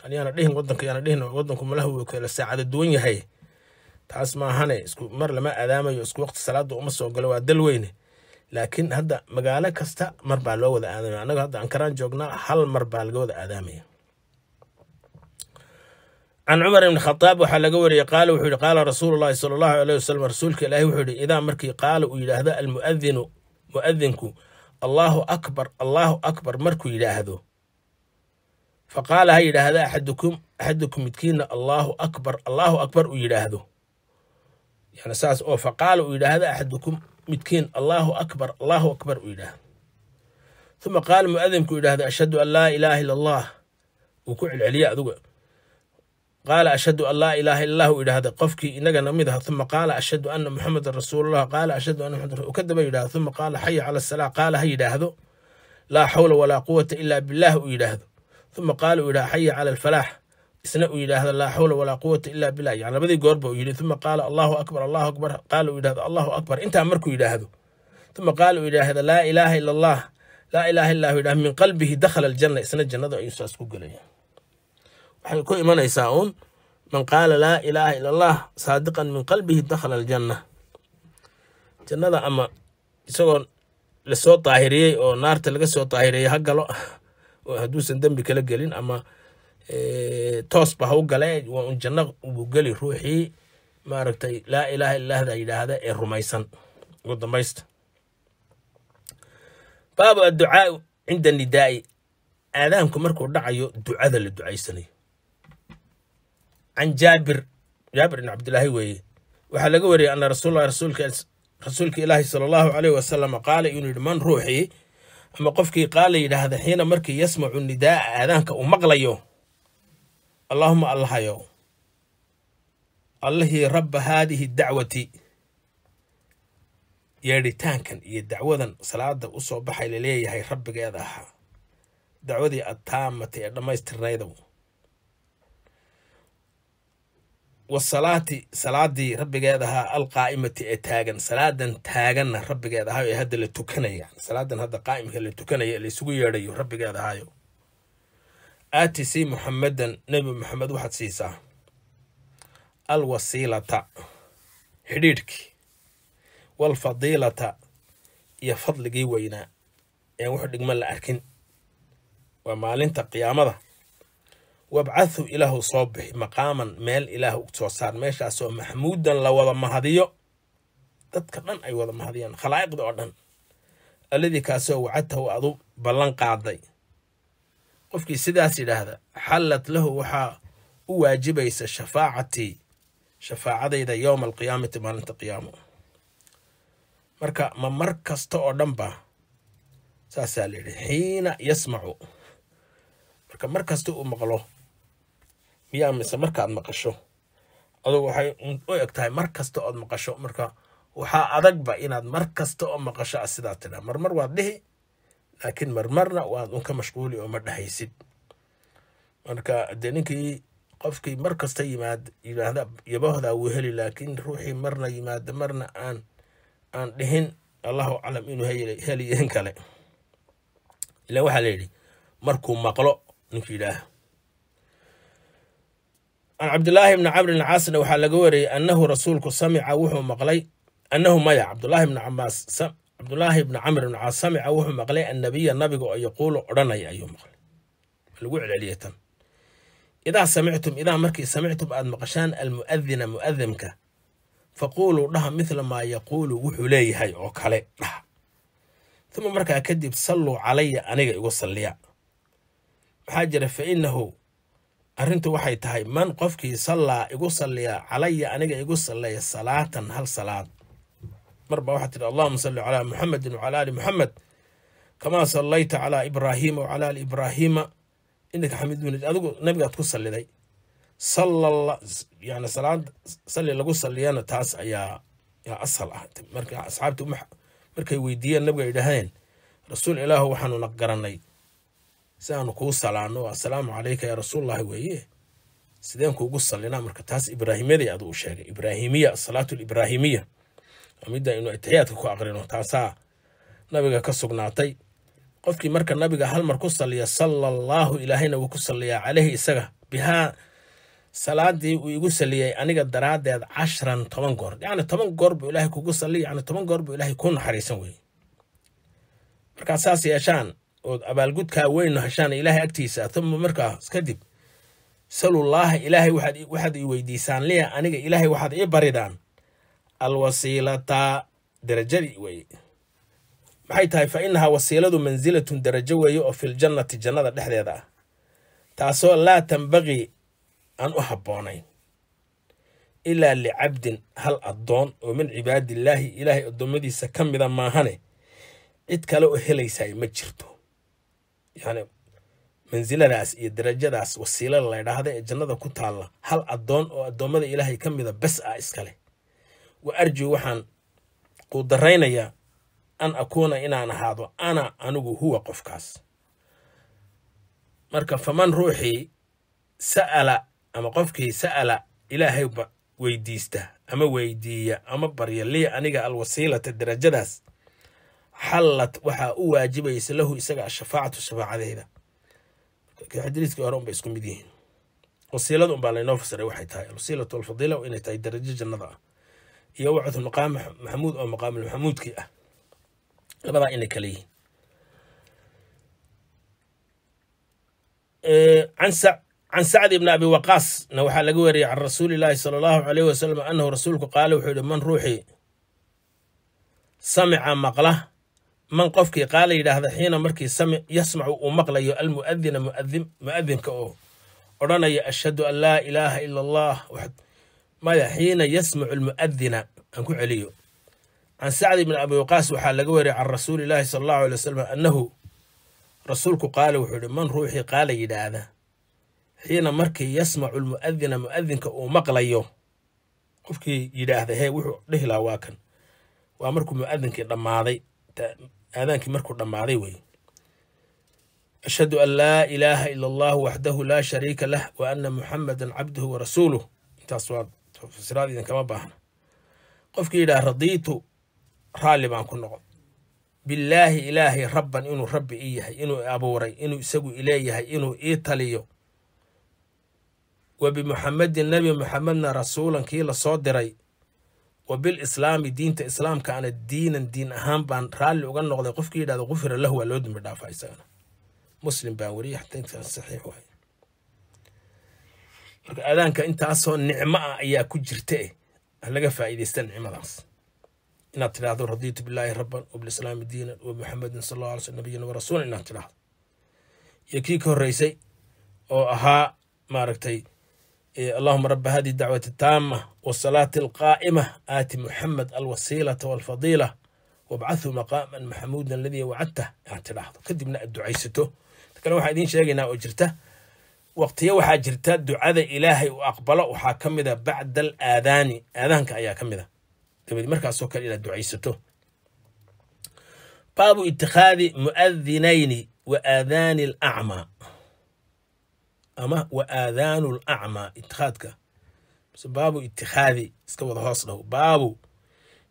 ayaana dhihin wadanka yaana dhihin wadanku malahu kala saacada duwan yahay taas maahane mar lama aadaamayo isku waqti salaada uma soo galo waa dal weyne laakiin hadda magaalo kasta mar baa loo wada aadaamaya annaga hadda ankaraan joognaa hal mar baa laga wada aadaamaya can cumar ibni khaaab waxaa laga wariyey qaala wuxuu yihi qaala rasuululahi sala allahu aleyh wasalam rasuulka ilaahi wuxuu yihi idaa markii qaala uu yidhaahdo almuadinu muadinku allaahu akbar allaahu akbar markuu yidhaahdo fa qaala ha yidhaahda axadukum axadukum midkiina allaahu akbar allaahu akbar uu yidhaahdo yani saas oo faqaala uu yidhaahda axadukum midkiin allaahu akbar allaahu akbar uu yidhaahda uma qaala muadinku yidhaahda ashhadu an laa ilaaha ila allah uu ku celceliya aduga qaala ashhadu an laa ilaaha illa allah uu yidhaahda qofkii inagana mid aha uma qaala ashhadu anna muxamedan rasuulullah qaala ashhadu anna muxamed uu ka daba yidhahda uma qaala xaya cala asalaa qaala ha yidhaahdo laa xawla walaa quwata ilaa billaah uu yidhaahdo uma qaala uu yidhahda xaya cala alfalaax isna uu yidhaahda laa xawla walaa quwata ilaa bilah yan labadii goorba uu yidhi uma qaala allahu akbar allahu akbar qaala uu yidhahdo allahu akbar intaa markuu yidhaahdo uma qaala uu yidhaahda laa ilaaha ila allah laa ilaaha illahu yidhah min qalbihi dakhala aljanna isna jannada ayuu saas ku gelaya waxay ku imanaysaa uun man qaala laa ilaaha ila allah saadiqan min qalbihi dakhala aljanna jannada ama isagoo lasoo daahiriyey oo naarta laga soo daahiriyey ha galo oo hadduusan dembi kala gelin ama Eh, toos ba ha u gale waa janno uu geli ruuxii maaragtay laa ilaaha ilaahda yidhaahda ee rumaysan ugu dambaysta baabu adducaau cinda nidaa'i aadaanku markuu dhacayo ducada la ducaysanayo can jaabir jaabir ibn cabdilaahi weeye waxaa laga wariyay anna rasuullahi rasuulka ilaahi sala allahu caleyhi wasalama qaala inuu yidhi man ruuxii ama qofkii qaala yidhaahda xiina markii yasmacu nidaa'a aadaanka uu maqlayo allahuma allahayow allahii rabba haadihi dacwati yeedhitaankan iyo dacwadan salaada usoo baxay laleeyahay rabbigeed ahaa dacwadii adtaamatay ee dhammaystirnaydow wasalaati salaadii rabbigeed ahaa alqaa'imati ee taagan salaadan taaganna rabbigeed ahaayo ee hadda la tukanaya salaadan hadda qaa'imka la tukanaya ee laysugu yeedhayo rabbigeed ahaayo aatisii muxamadan nebi maxamed waxaad siisaa alwasiilata wasiilata xidhiidhkii walfadiilata iyo fadligii weynaa ee wuxu dhigma la arkin waa maalinta qiyaamada wabcathu ilaahu soo bixi maqaaman meel ilaah ilaahu soo saar meeshaasoo maxmuudan la wada mahadiyo dadka dhan ay wada mahadiyaan khalaa'iqda oo dhan alladii kaasoo wacadtahu adu ballan qaaday qofkii sidaas yidhaahda xallat lahu waxaa u waajibaysa shafaacatii shafaacadayda yowma alqiyaamati maalinta qiyaamo marka ma mar kasta oo dhan ba saasaa layidhi xiina yasmacu marka mar kasta uu maqlo miyaa mise markaad maqasho adugu waxay u eg tahay mar kasta ood maqasho marka waxaa adagba inaad mar kasta oo maqasho a sidaa tidhaa marmar waad dhihi laakiin marmarna waad unka mashquuli oo ma dhahaysid marka dee ninkii qofkii mar kasta yimaad yimaahda yabahodaa wuu heli laakiin ruuxii marna yimaada marna aan aan dhihin allahu aclam inuu heli in kale ilan waxaa layidhi markuu maqlo ninkii yidhaah an cabdilaahi bni camrin caasna waxaa laga wariyey annahu rasuulku samica wuxuu maqlay annahu maya cabdulaahi bni cabaas cabdulaahi ibni camr ibn caasamica wuxuu maqlay annabiya nabiga oo yaquulu odhanaya ayuu maqlay lagu celceliya tan idaa samictum idaa markii samictum aad maqashaan almu'adina mu'adinka faquuluu dhaha midla maa yaquulu wuxuu leeyahay oo kale dhaha uma markaa kadib salluu calaya aniga igu salliya maxaa jira fa innahu arrintu waxay tahay man qofkii sallaa igu salliya calaya aniga igu salleeya salaatan hal salaad marba waxaa tidhi allahuma salli calaa muxamedin wacala ali muxamed kamaa sallayta calaa ibraahiima wacala ali ibraahiima innaka xamiid minid adigu nabigaad ku salliday yani salaad salli lagu salliyana taas ayaa asal ah marka asxaabti markay weydiiyeen nabiga yidhaahdeen rasuul ilaahu waxaanuna garanay si aanu kuu salaano assalaamu calayka yaa rasuulullahi weeye sideen kuugu sallinaa marka taas ibraahimaday aduu sheegay ibraahimiya asalaatu libraahimiya mida inu itixiyaadka ku aqrino taasaa nabiga ka sugnaatay qofkii marka nabiga hal mar ku saliya salallaahu ilaahayna wuu ku saliyaa caleyhi isaga bihaa salaadii uu igu saliyay aniga daraaddeed cashran toban goor yacni toban goor buu ilaahay kugu saliy yacni toban goor buu ilaahay ku naxariisan weeye markaa saas yeeshaan ood abaalgudkaa weyno heshaan ilaahay agtiisa tuma markaas kadib salullaaha ilaahay waxaad ii weydiisaan liya aniga ilaahay waxaad ii baridaan alwasiilata darajadii weeye maxay tahay fa innahaa wasiiladu mansilatun darajo weeye oo filjannati jannada dhexdeeda ah taasoo laa tanbaqii aan u habboonayn ilaa licabdin hal addoon oo min cibaadillaahi ilaahay addoommadiisa ka mida maahane cid kale oo helaysaay ma jirto yacni mansiladaas iyo darajadaas wasiilada laydhaahda ee jannada ku taalla hal addoon oo addoommada ilaahay ka mida bes ah iskale wa arju waxaan ku daraynayaa an akuuna inaan ahaado ana anigu huwa qofkaas marka faman ruuxii sa'ala ama qofkii sa'ala ilaahay weydiista ama weydiiya ama barya lii aniga alwasiilata darajadaas xallad waxaa u waajibaysa lahu isaga ashafaacatu shafaacadeyda xadiiskii hore unbay isku mid yihiin wasiilada unbaa laynoo fasiray waxay tahay alwasiilatu alfadiila inay tahay darajo jannada ah iyo wacdu maqaam maxamuud oo maqaamul maxamuudkii ah labadaa inay kale yihiin can sacd ibni abi waqaasna waxaa laga weriyay can rasuuli illaahi sala allahu aleyh wasalam annahu rasuulku qaale wuxuu yihi man ruuxii samica maqla man qofkii qaala yidhaahda xiina markii samic yasmacu uu maqlayo almu'adina mu'adinka oo odhanaya ashhadu an laa ilaaha ila allah maya xiina yasmacu almu'adina aan ku celiyo can sacdi ibni abi waqaas waxaa laga wariyay can rasuuli illaahi sala allahu alay wasalam annahu rasuulku qaala wuxuu yihi man ruuxii qaala yidhaahda xiina markii yasmacu lmuadina mu'adinka uu maqlayo qofkii yidhaahda hee wuxuu dhihi lahaa waa kan waa markuu mu'adinkii dhammaaday aadaankii markuu dhammaaday wey ashhadu an laa ilaaha ila allah waxdahu laa shariika lah wa ana muxamadan cabduhu wa rasuuluh intaas waa fasiraad idinkama baahna qofkii yidhaha radiitu raalli baan ku noqon billaahi ilaahay rabban inuu rabbi i yahay inuu abuuray inuu isagu ileeyahay inuu ii taliyo wa bimuxamedin nebi muxamedna rasuulan kii lasoo diray wa bilislaami diinta islaamkaana diinan diin ahaan baan raalli uga noqday qofkii yidhahda kufira lahu waa loo dembi dhaafa isagana muslim baan weriye xadiidkan saxiix waay marka aadaanka intaasoo nicmo ah ayaa ku jirta eh halaga faa'iidaysta nicmadaas inaad tidhaahdo radiitu bilaahi rabban wa bilislaami diinan wa muxamedin sal alla alay sl nabiyina wa inaad tidhaahdo iyo kii ka horreysay oo ahaa maaragtay allahuma raba hadi dacwati taama wasalaati alqaa'ima aati muxamed alwasiilata walfadiila wabcahu maqaaman maxamuudan aladii wacadta inaad tidhaahdo kadibna aad ducaysato kale waxaan idiin sheegaynaa oo jirta waqtiyo waxaa jirta ducada ilaahay uu aqbalo waxaa ka mida bacda al aadaani aadaanka ayaa ka mida dabadi markaasoo kale inaad ducaysato baabu itikhaadi muadinayni wa aadaani alacma ama wa aadaanu l acmaa itikhaadka baabu itikhaadi iska wada hoos dhaw baabu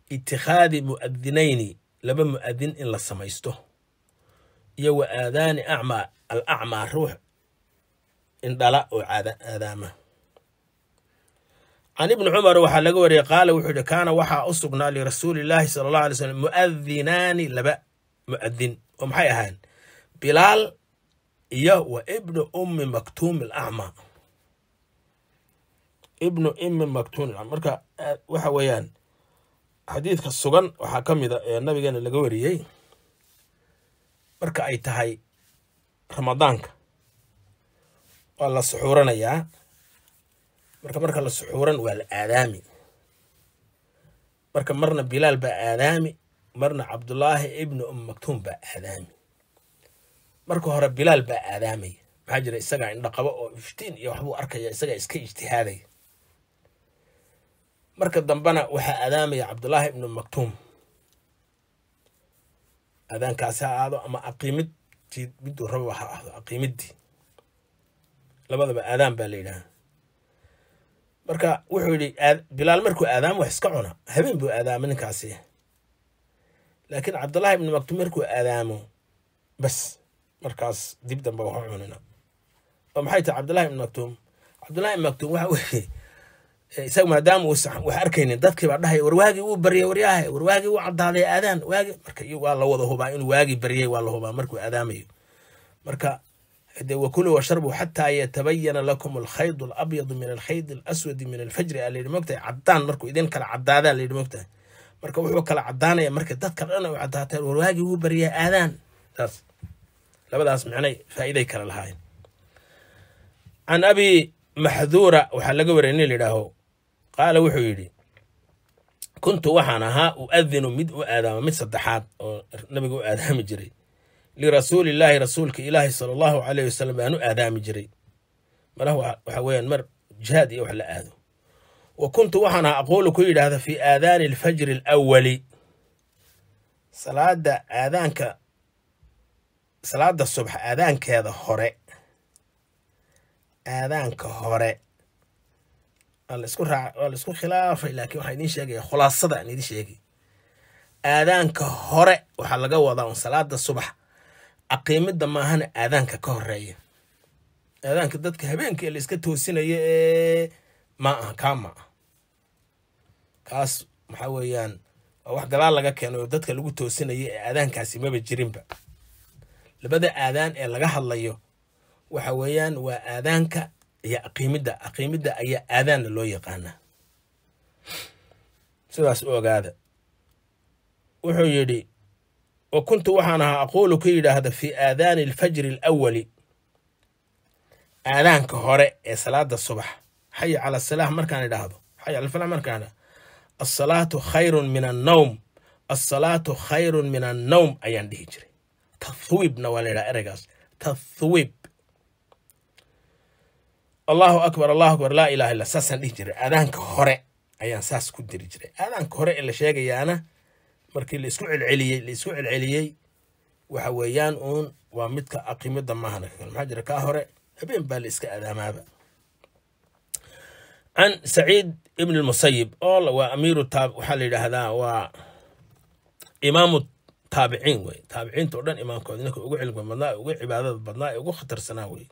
itikhaadi muadinayni laba mu'adin in la samaysto iyo wa aadaani acma alacma acmaa ruux indhala oo aadaama can ibni cumar waxaa laga wariyey qaala wuxuu yihi kaana waxaa u sugnaa lirasuulilaahi sala allahu alay slm mu'adinaani laba mu'adin oo maxay ahaan bilaal iyo wa ibnu ummi maktuum alacmaa ibnu immi maktuum alacma marka waxa weeyaan xadiidka sugan waxaa ka mid a ee nabigeena laga wariyey marka ay tahay ramadaanka waa la suxuuranayaa marka marka la suxuuran waa la aadaami marka marna bilaal baa aadaami marna cabdullaahi ibnu um maktuum baa aadaami marka hore bilaal baa aadaamay maxaa jira isagaa indhaqabo oo iftiin iyo waxbuu arkaya isagaa iska ijtihaaday marka dambena waxaa aadaamaya cabdulaahi ibnu umm maktuum aadaankaasi ha aado ama aqiimidtii miduu rabo ha ahdo aqiimidii labadaba aadaan baa la marka wuxuu yidhi bilaal markuu aadaamo wax iska cuna habeen buu aadaamo ninkaasi laakiin cabdullaahi ibnu maktuum markuu aadaamo bas markaas dib damba waxu cunina oo maxay tahay cabdullahi ibnu maktuum cabdullahi ibnu maktuum waxa weeye eh, isaga maadaama wax arkaynin dadkii baa dhahaya war wuu baryay waryaahe war wuu caddaaday aadaan waagi marka waa la wada hubaa inuu waagii baryay waa la hubaa markuu aadaamayo marka de wakuluu washarbu xataa yatabayana lakum alkhayd alabyadu min alkhayd alaswadi min alfajri layidhi mogtahay cadaan markuu idin kala cadaadaa layidhi mogtahay marka wuxuu kala cadaanaya marka dadka dhan u cadaateen warwaagii wuu baryaa aadaan saas labadaas micnay faa'iiday kala lahaayeen can abi maxduura waxaa laga wariyay nin layidhaaho qaala wuxuu yidhi kuntu waxaan ahaa u mid u aadaama mid saddexaad oo nabiga u aadaami jiray lirasuulillaahi rasuulka ilaahi sala allahu caleyh wasalam baan u aadaami jiray mara waxa weeyaan mar jihaad iyo wax la aado wa kuntu waxaan aquulu ku yidhaahda fii aadaani alfajri alawali salaada aadaanka salaada subx aadaankeeda hore aadaanka hore waa la isku khilaafay laakiin waxaa idiin sheegaya khulaasada aan idiin sheegay aadaanka hore waxaa laga wadaa un salaada subax caqiimada maahana aadaanka ka horeeya aadaanka dadka habeenkii la iska toosinayo ee ma aha kaa ma ah kaas maxaa weeyaan waa wax gadaal laga keenay oo dadka lagu toosinayo ee aadaankaasi maba jirinba labada aadaan ee laga hadlayo waxa weeyaan waa aadaanka iyo aqiimidda aqiimidda ayaa aadaanna loo yaqaanaa sidaas u ogaada wuxuu yidhi wa kuntu waxaan ahaa aquulu ku yidhaahda fii aadaani alfajri alawali aadaanka hore ee salaada subax xay cala salah markaan idhaahdo xay cala falah markaan assalaatu khayrun min annowm asalaatu khayrun min annowm ayaan dhihi jiray tathwiibna waa la yidhaha ereygaas tathwiib allahu akbar allahu akbar laa ilaha illa saasaan dhihi jiray aadaanka hore ayaan saas ku diri jiray aadaanka hore ee la sheegayaana markii laisku celceliyey laisku celceliyey waxa weeyaan uun waa midka aqimada maahan maxaa jira kaa hore habeen baa la iska adaamaaba can saciid ibn lmusayib oo waa amiiru waxaa la yidhaahdaa waa imaamu taabiciin wey taabiciinta oo dhan imaamkood ninka ugu cilmiga badnaa ugu cibaadada badnaa ee ugu khatarsanaa wey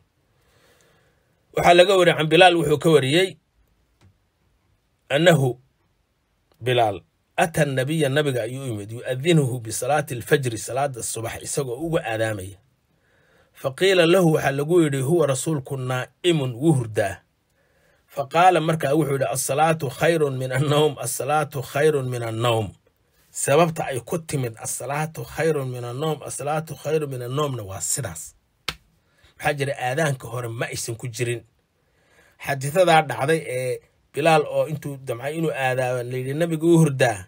waxaa laga wariyey can bilaal wuxuu ka wariyey annahu bilaal ata nabiya nabiga ayuu yimid yuadinuhu bisalaati alfajri salaada subax isagoo uga aadaamaya fa qiila lahu waxaa lagu yidhi huwa rasuulku naa'imun wuu hurdaa fa qaala markaa wuxuu yidhi asalaatu khayrun min annowm asalaatu khayrun min annowm sababta ay ku timid asalaatu khayrun min annowm asalaatu khayrun min annowmna waa sidaas maxaa jira aadaanka hore ma aysan ku jirin xadiidadaa dhacday ee bilaal oo intuu damcay inuu aadaaba layidhi nabiga u hordaa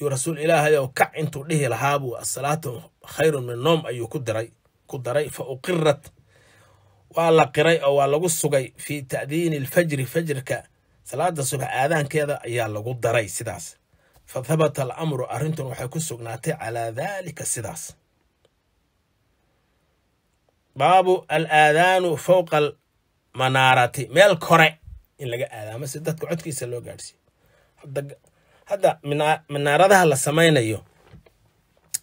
yuu rasuul ilaahay ilaahayow kac intuu dhihi lahaabuu asalaatu khayrun min noom ayuu ku daray ku daray fa uqirat waa la qiray oo waa lagu sugay fii ta'diini alfajri fajrka salaada subax aadaankeeda ayaa lagu daray sidaas fa habata alamru arrintun waxay ku sugnaatay calaa daalika sidaas baabu al aadaanu fowqa almanaarati meel kore in laga aada amase dadka codkiisa loo gaadhsiiyo hadda minaaradaha la samaynayo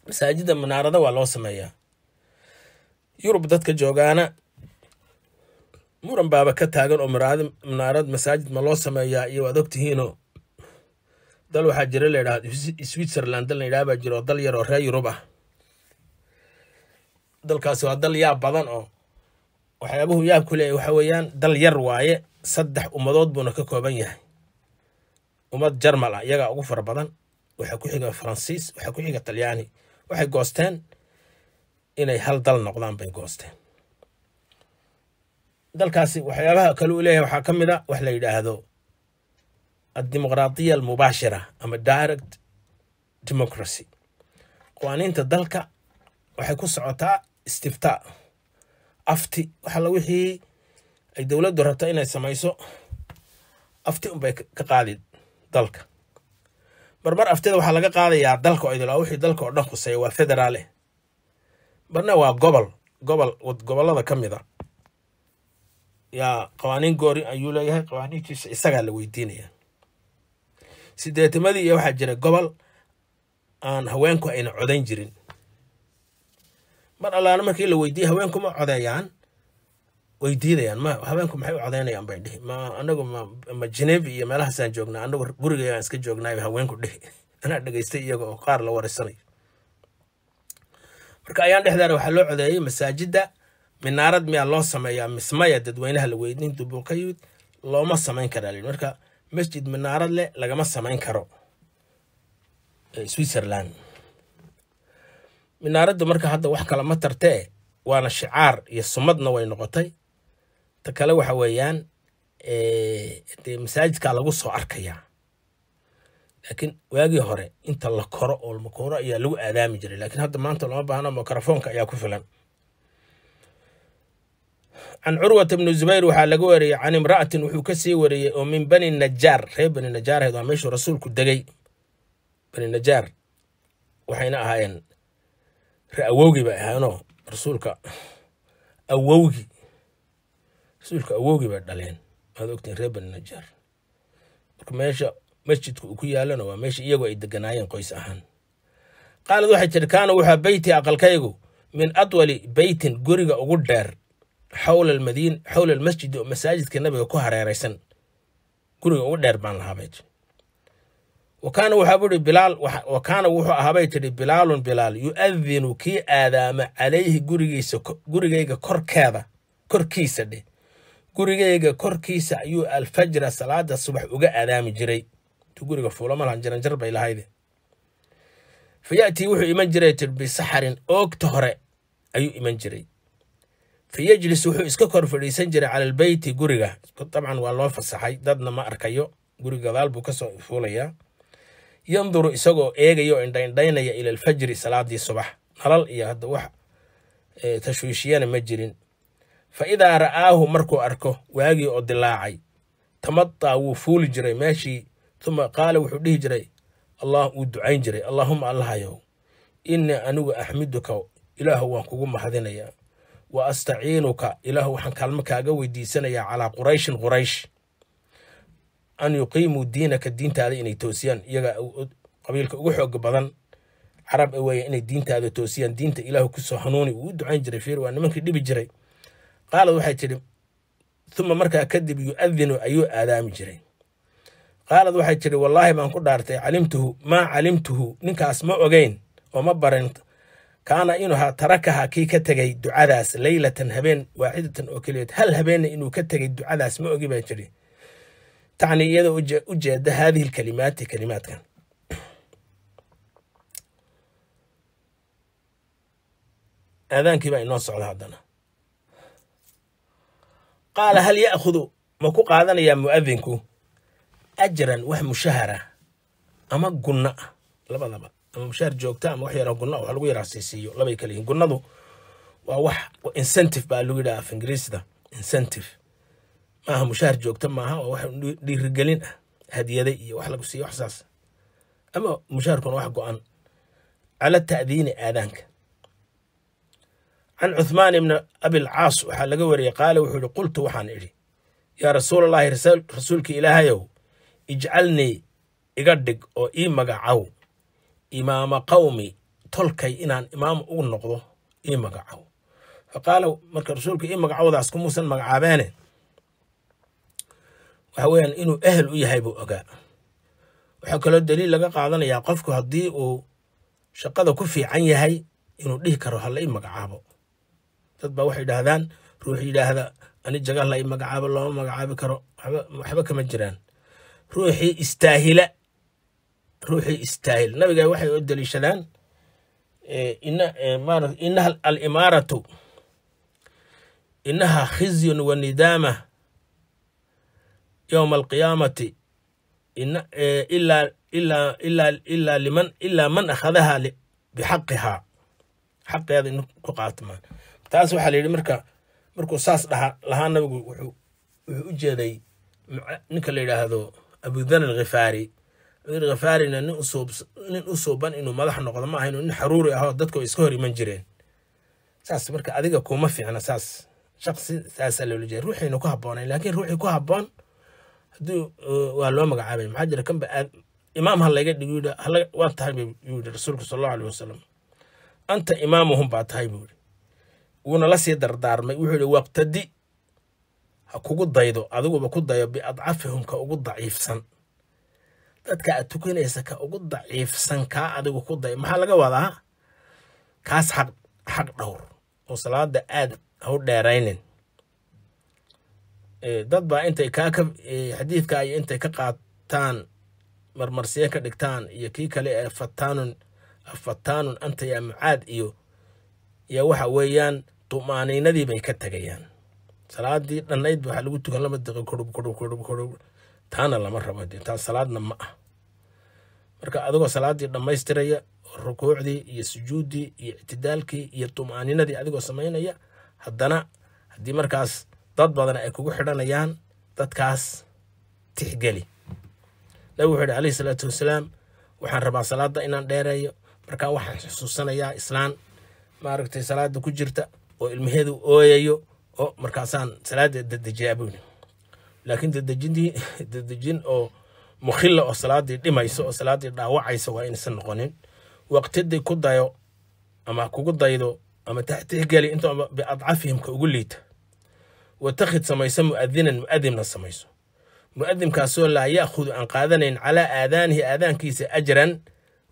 masaajidda minaarada waa loo sameeyaa yurub dadka joogaana muran baaba ka taagan oo minaarad masaajid ma loo sameeyaa iyo waad ogtihiinoo dal waxaa jira layidhaha switzerland dal layidhaha baa jiro dal yar oo reer yurub ah dalkaasi waa dal yaab badan oo waxyaabuhu yaab ku waxa weeyaan dal yar waaye saddex ummadood buuna ka kooban yahay ummad jarmal ah iyagaa ugu fara badan waxay ku xiga faransiis waxaa ku xiga talyaani waxay goosteen inay hal dal noqdaan bay goosteen dalkaasi waxyaabaha kale uu leeyahay waxaa ka mid a wax la yidhaahdo addimuqraadiya almubaashira ama direct democracy qwaaniinta dalka waxay ku socotaa istiftaa afti waxalla wixii ay dowladdu rabto inay samayso afti unbay ka qaadi dalka marmar aftida waxaa laga qaadayaa dalka idil wixii dalka oo dhan khuseeya waa federaale eh. marna waa gobol gobol gobollada ka mid a ah. yaa qawaaniin goori ayuu leeyahay qawaaniintiisa isagaa la weydiinaya sideetimadii iyo waxaa jira gobol aan haweenku ayna codayn jirin mar allaana markii la weydiiyey haweenkuma codeeyaan way diidayaan ma habeenku maxay u codaynayaan bay dhihi ma anagu ma genevi iyo meelahaasaan joognaa anagu gurigayaan iska joognaayo haweenku dhihi anaa dhegeystay iyaga qaar la warisanayo marka ayaan dhexdaana waxaa loo codeeyey masaajidda minaarad miyaa loo sameeyaa mismaya dadweynaha la weydiin dubuul ka yimid looma samayn karaa lyii marka masjid minaarad leh lagama samayn karo switzerland minaaraddu marka hadda wax kala ma tartee waana shicaar iyo sumadna way noqotay ta kale waxa weeyaan dee masaajidkaa lagu soo arkayaa laakiin waagii hore inta la koro oo makoro ayaa lagu aadaami jiray laakiin hadda maanta loma baahno mikrofoonka ayaa ku filan can curwata bni zubayr waxaa laga wariyey can imra'atin wuxuu kasii wariyey oo min bani najaar reer bani najaar ahayd waa meeshuu rasuulku degay bani najaar waxayna ahaayeen re awowgii bay ahaayenoo rasuulka awowgii rasuulka awowgii bay dhaleen waad ogtiin reer bani najaar marka meesha masjidka uu ku yaalana waa meesha iyagu ay deganaayeen qoys ahaan qaalad waxay tidhi kaana wuxaa beyti aqalkaygu min adwali beytin guriga ugu dheer xawlaalmadiin xowla almasjidi oo masaajidka nabiga ku hareeraysan guriga ugu dheer baan lahaabay wa kaana waxaa buuhi bilaal wa kaana wuxuu ahaabay tidhi bilaalun bilaal yu'adinu kii aadaama calayhi gurigiisa gurigayga korkeeda korkiisa dheh gurigayga korkiisa ayuu alfajra salaada subax uga adaami jiray guriga fuulmaljanjarbalahayd fa yatii wuxuu iman jiray bisaxarin oogta hore ayuu iman jiray fa wuxuu iska kor fadhiisan jiray cala albeyti guriga dabcan waa loo fasaxay dadna ma arkayo gurig gadaal buu kasoo fuulayaa yanduru isagoo eegaya oo indhaindhaynaya ila salaadii subax nalal iyo hadda wax tashwiishiyana ma jirin fa idaa ra'aahu markuu arko waagii oo dilaacay tamadaa wuu fuuli jiray meeshii uma qaala wuxuu dhihi jiray allah wuu ducayn jiray allaahuma allahayow innii anigu axmiduka ilaahu waan kugu mahadinayaa wa astaciinuka ilaahu waxaan kaalmo kaaga weydiisanayaa calaa qurayshin quraysh an yuqiimuu diinaka diintaada inay toosiyaan iyagaa qabiilka ugu xooga badan carab weeye inay diintaada toosiyaan diinta ilaahu kusoo hanuuni wuu ducayn jiray fiir waa nimankii dhibi jiray qaalad waxay tidhi uma markaa kadib yu-adinu ayuu aadaami jiray qaalad waxay tidhi wallaahi baan ku dhaartay calimtuhu maa calimtuhu ninkaas ma ogeyn oo ma barin kaana inuu ha tarakaha kii ka tegay ducadaas leylatan habeen waaxidatan oo keliyeed hal habeenna inuu ka tegay ducadaas ma ogi baa jiri tacni iyada ujeeda haadihi lkalimaati kalimaadkan aadaankii baa inoo socda haddana qaala hal ya'khudu ma ku qaadanayaa mu'adinku ajran wax mushahara ama gunno ah labadaba ama mushaahar joogta ama wax yaroo gunno ah lagu yaraa siisiiyo labay kala gunnadu waa wax incentive baa lagu yidhaha af ingiriisda incentive maaha mushaahar joogta maaha waa wax dhiirigelin ah hadiyada iyo wax lagu siiyo wax saas ama mushaharkuna wax go-an cala ta'diini aadaanka can cuhmaan ibni abilcaas waxaa laga wariyey qaala wuxuu ihi qultu waxaan idhi yaa rasuul allahi rasuulkii ilaahayow ijcalnii iga dhig oo ii magacow imaama qawmi tolkay inaan imaam u noqdo ii magacow fa qaala marka rasuulka ii magacowdaas kumuusan magacaabeene waxa weeyaan inuu ehel u yahay buu ogaa waxaa kaloo daliil laga qaadanayaa qofku haddii uu shaqada ku fiican yahay inuu dhihi karo hala ii magacaabo dad baa waxay idhaahdaan ruux yidhaahda ani jagalla i magacaabo looma magacaabi karo waxba kama jiraan ruuxii istaahila ruuxii istaahil nabiga waxay u deliishadaan ina alimaaratu inaha khizyun wa nidaama yowma alqiyaamati ilaa man akhadahaa bixaqihaa xaqeeda in ku qaatamaan taas waxaa layidhi marka markuu saas dhaha lahaa nabigu wuxuu u jeeday ninka la yidhaahdo abudan alkhifaari abudhan khifaarina nin u suuban inuu madax noqdo ma ahayn nin xaruuri ahoo dadku ay iska hor iman jireen saas marka adiga kuma fiicna saas shaqsi saasaa loola jeeda ruuxiina ku habboonayn laakiin ruuxii ku habboon hadduu uh, waa loo magacaabay maxaa jira kanba imaam ha layga dhig waan tahay buu rasuulku sal allahu aleyh wasalam anta imaamuhum baa tahay buu yidhi wuuna la sii dardaarmay wuxuu yihi waqtadi ha kugu daydo adiguba ku dayo biadcafihum ka ugu daciifsan dadka aad tukanaysa ka ugu daciifsan kaa adigu ku dayo maxaa laga wadaa kaas xaq xaq dhowr oo salaada aad hau dheeraynin dad baa intay kaa ka xadiidka ay intay ka qaataan marmarsiye ka dhigtaan iyo kii kale ee fataanun afataanun antaya mucaad iyo iyo waxa weeyaan tumaaninadii bay ka tegayaan salaadii dhannayd waxaa lagu tukan lama daqa korub korub korub korub taana lama rabo taa salaadna ma ah marka adigoo salaadii dhammaystiraya rukuucdii iyo sujuuddii iyo ictidaalkii iyo tumaaninadii adigoo samaynaya haddana haddii markaas dad badan ay kugu xidhanayaan dadkaas tixgeli nabigu wuxuu yidhi alayhi salaatu wasalaam waxaan rabaa salaadda inaan dheereeyo markaa waxaan xusuusanayaa islaan maaragtay salaada ku jirta oo ilmaheedu ooyayo oo markaasaan salaada dedejiyaa buuni laakiin dedejintii dedejin oo mukhilla oo salaadii dhimayso oo salaadii dhaawacaysa waa inaysan noqonin waqtiday ku dayo ama kugu daydo ama taxtixgeli inta biadcafihimka ugu liita watakhid samayso mu'adinan mu'adimna samayso mu'adimkaasoo laa ya'khudu aan qaadanayn calaa aadaanihi aadaankiisa ajran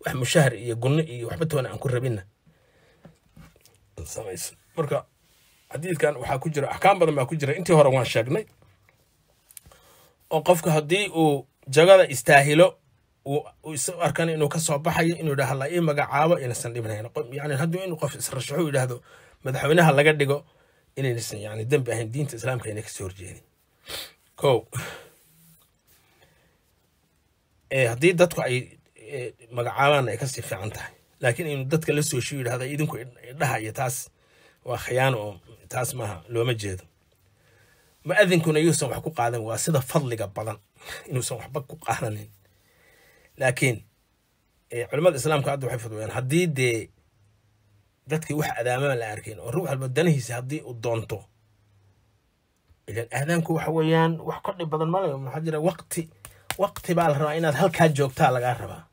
wax mushahar iyo gunno iyo waxba toona aan ku rabina samayso marka xadiidkan waxaa ku jira axkaam badan baa ku jira intii hore waan sheegnay oo qofka haddii uu jagada istaahilo uu is arkan inuu kasoo baxayo inuu yidhaha la ii magacaabo inaysan dhibnayn yani hadduu inuu qof israshaxu yidhaahdo madaxweynaha laga dhigo inaynasan yani dembi ahayn diinta islaamka inay kasoo horjeedin ko eh, haddii dadku ay eh, magacaabaan ay kasii fiican tahay laakiin inuu dadka la sooshiyo yidhahda idinku idhaha iyo taas waa khiyaano oo taas maaha looma jeedo mu-adinkuna yuusan wax ku qaadan waa sida fadliga badan inuusan waxba ku qaadanin laakiin culimmada islaamka hadda waxay fudweyaan haddii dee dadkii wax adaamaa la arkin oo ruux walba danihiisi haddii uu doonto ilan aadaanku waxa weeyaan wax ka dhib badan male maxaa jira waqti waqti baa la rabaa inaad halkaa joogtaa lagaa rabaa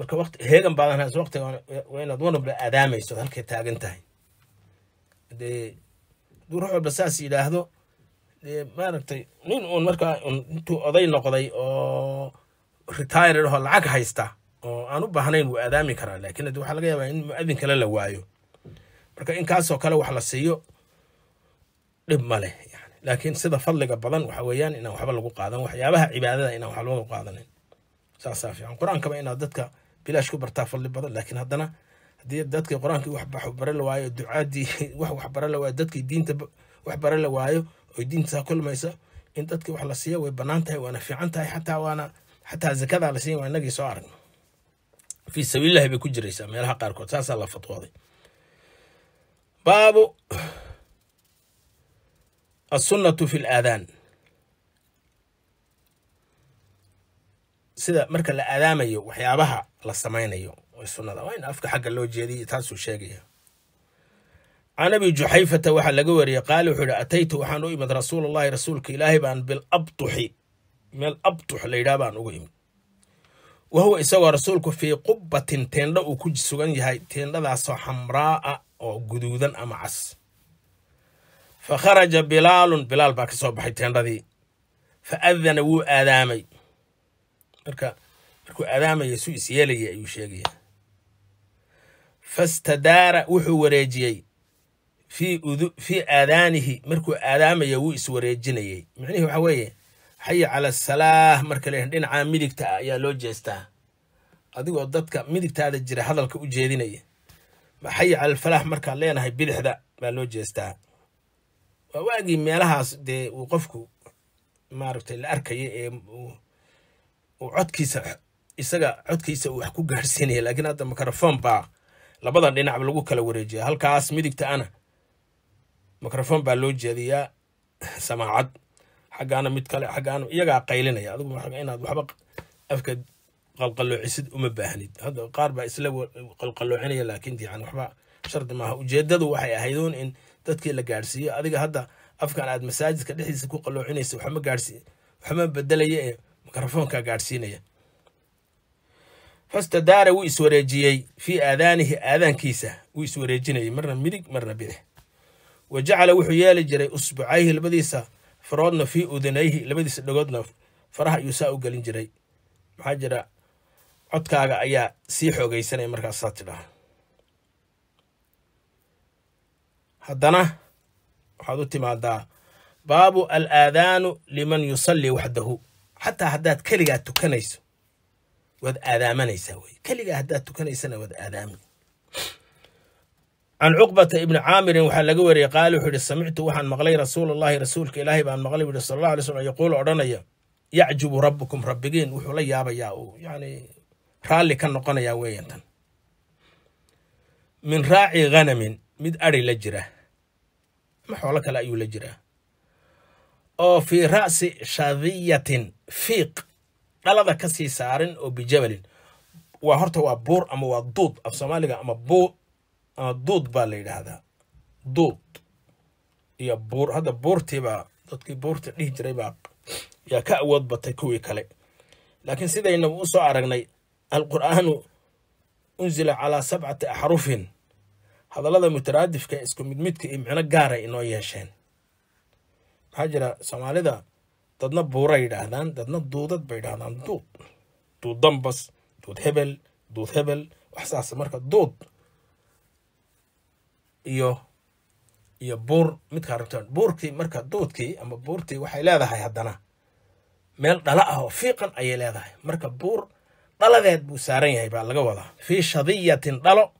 marka waqti heegan baadan hayso waqtiga waa inaad wanabla aadaamayso halkay taagan tahay dee hadduu ruux walba saas yidhaahdo dee maaragtay nin uun markaa intuu oday noqday oo retired ahoo lacag haysta oo aan u baahnayn wuu aadaami karaa laakiin haddii waxaa laga yaabaa in mu'adin kale la waayo marka in kale wax la siiyo dhib ma leh yani laakiin sida fadliga badan waxa weeyaan inaan waxba lagu qaadan waxyaabaha cibaadada inaan waxba lagu qaadanin saasaa fiican qur-aankaba inaad dadka bilaash ku bartaa fadli badan laakiin haddana haddii dadkii qur-aankii waxbare la waayo ducaadii wax waxbare la waayo dadkii diinta waxbare la waayo oy diinta saa kulmaysa in dadkii wax la siiyo way banaan tahay waana fiican tahay xataa waana xataa zakadaa la siiya waa inagii soo aragno fii sabiilillahi bay ku jiraysaa meelaha qaarkood saasaa la fatwooday baabu assunnatu fi laadaan sida marka la aadaamayo waxyaabaha la samaynayo sunada waa in afka xagga loo jeediy taasuu sheegaya can abi juxayfata waxaa laga wariyey qaal wuxuu ihi ataytu waxaan u imid rasuulullahi rasuulka ilaahay baan bilabtuxi meel abtux la yidhaah baan ugu imid wa huwa isagoo rasuulku fii qubbatin teendho uu ku sugan yahay teendhadaasoo xamraaa oo guduudan ama cas fa kharaja bilaalun bilaal baa kasoo baxay teendhadii fa adana wuu aadaamay marka markuu adaamaya su isyeelaya ayuu sheegaya fastadaara wuxuu wareejiyey fii aadaanihi markuu aadaamaya wuu iswareejinayey micnihii waxa weeye xaya cala salaah marka le dhinacaa midigta ah ayaa loo jeestaa adigoo dadka midigtaada jira hadalka u jeedinaya xaya cala alfalaax markaad leenahay bidixda baa loo jeestaa waa waagii meelahaas dee uu qofku maaragtay la arkaya ee oo codkiisa isaga codkiisa uu wax ku gaadhsiinaya laakiin hadda mikrofon baa labada dhinacba lagu kala wareejiya halkaas midigta ana mikrofon baa loo jeediyaa samaacad xaggaana mid kale xaggaana iyagaa qaylinaya adigu inaad waxba afka qalqalloocisid uma baahnid hadda qaar baa isla qalqalloocinaya laakiin diican waxba shardi maaha ujeedadu waxay ahayd uun in dadkii la gaadhsiiyo adiga hadda afkan aad masaajidka dhexdiisa ku qaloocinaysa waxma gaadhsi waxma bedelaya ee mikrofoonka gaadhsiinaya fastadaara wuu iswareejiyey fii aadaanihi aadaankiisa wuu iswareejinayay marna midig marna bidix wa jacala wuxuu yeeli jiray usbucayhi labadiisa faroodna fii udunayhi labadiisa dhagoodna faraha ayuu saa u gelin jiray maxaa jira codkaaga ayaa sii xoogaysanaya markaasaa tidhaha haddana waxaad u timaadaa baabu al aadaanu liman yusallii waxdahu xataa haddaad keligaa tukanayso waad aadaamanaysaa wey keligaa haddaad tukanaysana waad aadaami can cuqbata ibni caamirin waxaa laga wariyey qaali wuxuu yihi samictu waxaan maqlay rasuulallaahi rasuulka ilaahay baan maqlay buu sal alla alay slm yaquulu odhanaya yacjubu rabbukum rabbigiin wuxuu la yaabayaa uu yacni raalli ka noqonayaa weeyan tan min raaci khanamin mid adri la jira ama xoolo kale ayuu la jiraa oo fii ra'si shadiyatin fiiq dhalada kasii saarin oo bijabalin waa horta waa buur ama waa duud af soomaaliga ama bu ama duud baa la yidhaahdaa duud iyo buur hadda buurtiibaa dadkii buurta dhihi jiray baa yaa ka awood batay kuwii kale laakiin sidaynau usoo soo aragnay alqur'aanu unzila calaa sabcati axrufin hadallada mutaraadifka isku mid midka iyo micno gaara inoo yeesheen waxaa jira soomaalida dadna buura yidhaahdaan dadna duudad bay yidhaahdaan duud duud dambas duud hebel duud hebel waxsaas marka duud iyo iyo buur midkaa rabtaan buurkii marka duudkii ama buurtii waxay leedahay haddana meel dhala ah oo fiiqan ayay leedahay marka buur dhaladeed buu saaran yahay baa laga wadaa fii shadiyatin dhalo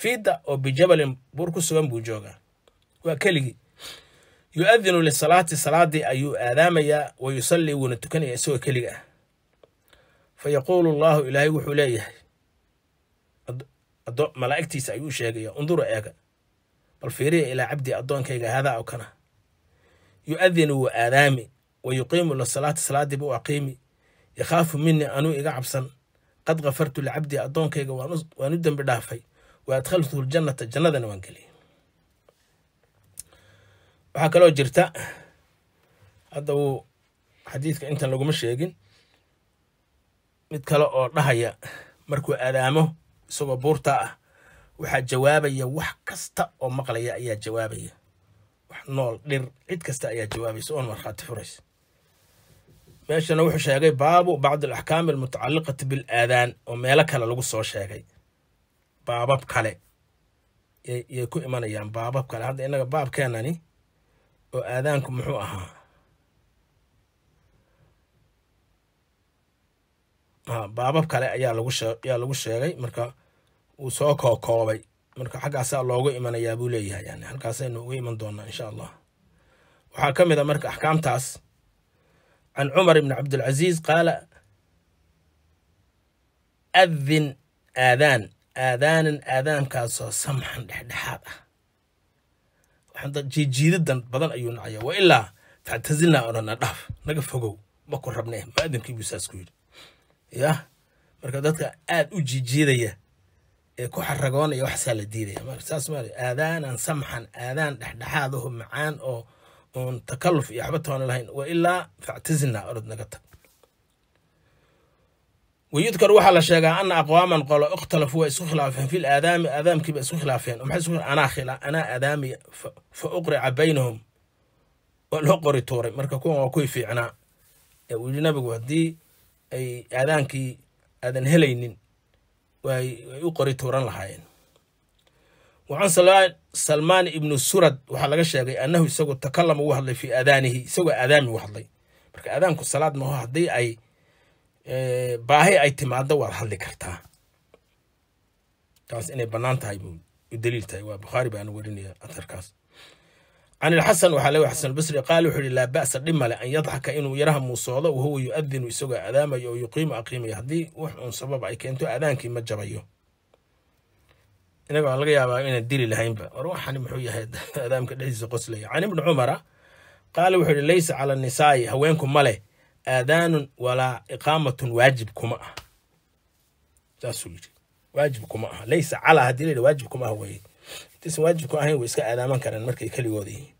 fiida oo bijabalin buur ku sugan buu joogaa waa keligii yu-adinu lisalaati salaadii ayuu aadaamayaa wa yusallii wuuna tukanaya isagoo keliga ah fa yaquulu allaahu ilaahay wuxuu leeyahay malaa'igtiisa ayuu sheegaya undura eega bal fiiriya ilaa cabdii addoonkayga hadaa oo kana yuadinu wuu aadaami wa yuqiimu lisalaati salaadii buu aqiimi yakhaafu minii anuu iga cabsan qad kafartu licabdii addoonkayga waan u dembi dhaafay wa adkhaltuhu ljannata jannadana waan geliyay waxaa kaloo jirta hadda uu xadiidka intan laguma sheegin mid kale oo dhahaya markuu adaamo isagoo buurta ah waxaa jawaabaya wax kasta oo maqlaya ayaa jawaabaya wax nool dhir cid kasta ayaa jawaabaysa oon markhaati furaysa meeshana wuxuu sheegay baabu bacdi alaxkaami almutacaliqati bilaadaan oo meelo kale lagu soo sheegay baabab kale yay ku imanayaan baabab kale hadda innaga baabkeenani oo aadaanku muxuu ahaa ah, baabab kale ayaa lagu ayaa lagu sheegay marka uu soo kookoobay marka xaggaasaa loogu imanayaa buu leeyahay yani halkaasaynu uga iman doonaa insha allah waxaa ka mid a ah marka axkaamtaas can cumar ibni cabdilcasiiz qaala adin aadaan aadaanan aadaankaasoo samxan dhexdhexaad ah hadda jiijiidadan badan ayuu nacaya wa ilaa factasilnaa odhanaa dhaaf naga fogow maku rabne maadamkiibuu saas ku yidhi yaah marka dadka aad u jiijiidaya ee ku xaragoonaya waxsaa la diidaya saas maal aadaanan samxan aadaan dhexdhexaad macaan oo oon takalluf iyo waxba toona lahayn wa ilaa factasilnaa orod naga tag wayudkar waxaa la sheegaa ana aqwaaman qolo ikhtalafu waa isku khilaafeen fil aadaami aadaamkiiba isku khilaafeen anaa aadaamiya fa uqrica baynahum waa loo qori tuuray marka kuwan waa kuwii fiicnaa uu nabigu haddii ay aadaankii aadan helaynin way u qori tuuran lahaayeen wacan salmaan ibnu surad waxaa laga sheegay annahu isagu takalama ugu hadlay fii aadaanihi isagoo aadaami u hadlay marka aadaanku salaad maaho haddii ay Eh, baahi ay timaado waad hadli kartaa taas inay bannaan tahay daliil tahay waa bukhaari baana warinaya atarkaas can ilxasan waxaa leewa xasan qaal wuxuu yihi laa ba'sa dhib male an yadxaka inuu yaraha muusoodo wahuwa yuadinu adinu isagoo adaamayo oo yuqiimu aqiimaya haddii wax uun sabab ay keento adaankii ma jabayo inagoo laga yaabaa inaan dili lahaynba war waxan muxuu yahay adaamka dhexdiisa qoslaya can ibni cumara qaala wuxuu yihi leysa cala nisaa'i haweenku male aadaanun walaa iqaamatun waajib kuma ah saasuu yiri waajib kuma aha laysa calaa haddii la yidhi waajib kuma ah weye intaysan waajib ku ahayn way iska aadaaman karaan markay keligooda yihiin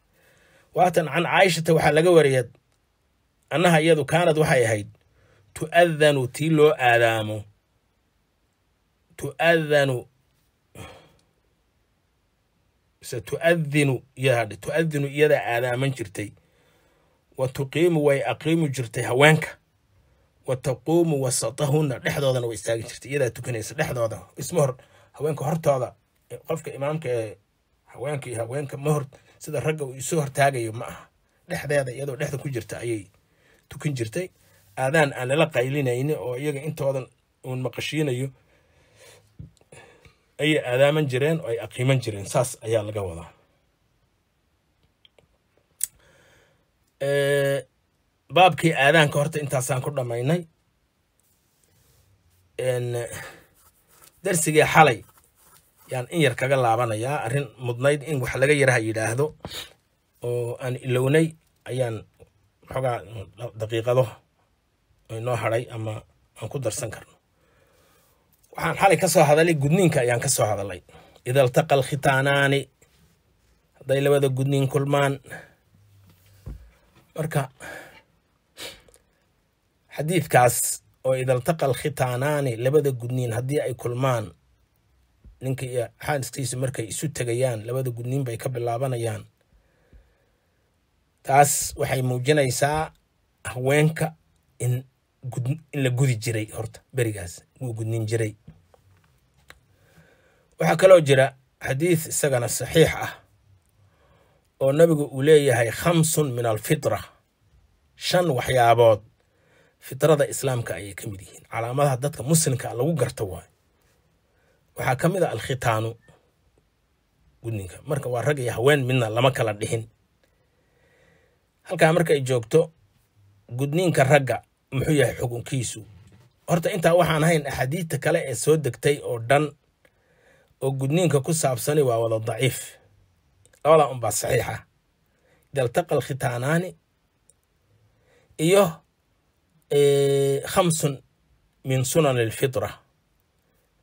waatan can caaishata waxaa laga wariyad annaha iyadu kaanad waxay ahayd tu'adanu tii loo aadaamo tu'adanu se tu'adinu iyada hadhe tu'adinu iyadaa aadaaman jirtay wa tuqiimu way aqiimu jirtay haweenka wa taquumu wasatahunna dhexdoodana way istaagi jirtay iyadaa tukanaysa dhexdooda isma hor haweenka hortooda qofka imaamka ee haweenka iyo haweenka mahor sida ragga uu isu hortaagayo ma aha dhexdeeda iyadoo dhexda ku jirta ayay tukan jirtay aadaan aan lala qaylinayni oo iyaga intoodan uun maqashiinayo ayay aadaaman jireen oo ay aqiiman jireen saas ayaa laga wadaa baabkii aadaanka horta intaasaan ku dhammaynay darsigii xalay yaan in yar kaga laabanayaa arrin mudnayd in wax laga yarha yidhaahdo oo aan ilownay ayaan xoogaa daqiiqado inoo haray ama aan ku darsan karno waxaan xalay ka soo hadalay gudniinka ayaan ka soo hadalay ida iltaqa alkhitaanaani hadday labada gudniin kulmaan marka xadiidkaas oo idaltaqal khitaanaani labada gudniin haddii ay kulmaan ninka iyo xaaniskiisu markay isu tegayaan labada gudniin bay ka bilaabanayaan taas waxay muujinaysaa haweenka in gud in la gudi jiray horta berigaas wuu gudnin jiray waxaa kaloo jira xadiid isagana saxiix ah oo nabigu uu leeyahay khamsun min alfitra shan waxyaabood fitrada islaamka ayay ka mid yihiin calaamadaha dadka muslimka ah lagu garta waay waxaa ka mid a ah alkhitaanu gudninka marka waa rag iyo haween midna lama kala dhixin halkaa marka ay joogto gudniinka ragga muxuu yahay xukunkiisu horta intaa waxaan ahayn axaadiidta kale ee soo degtay oo dhan oo gudniinka ku saabsani waa wada daciif labadaa unbaa saxiixa idaltaqal khitaanaani iyo khamsun min sunan alfitra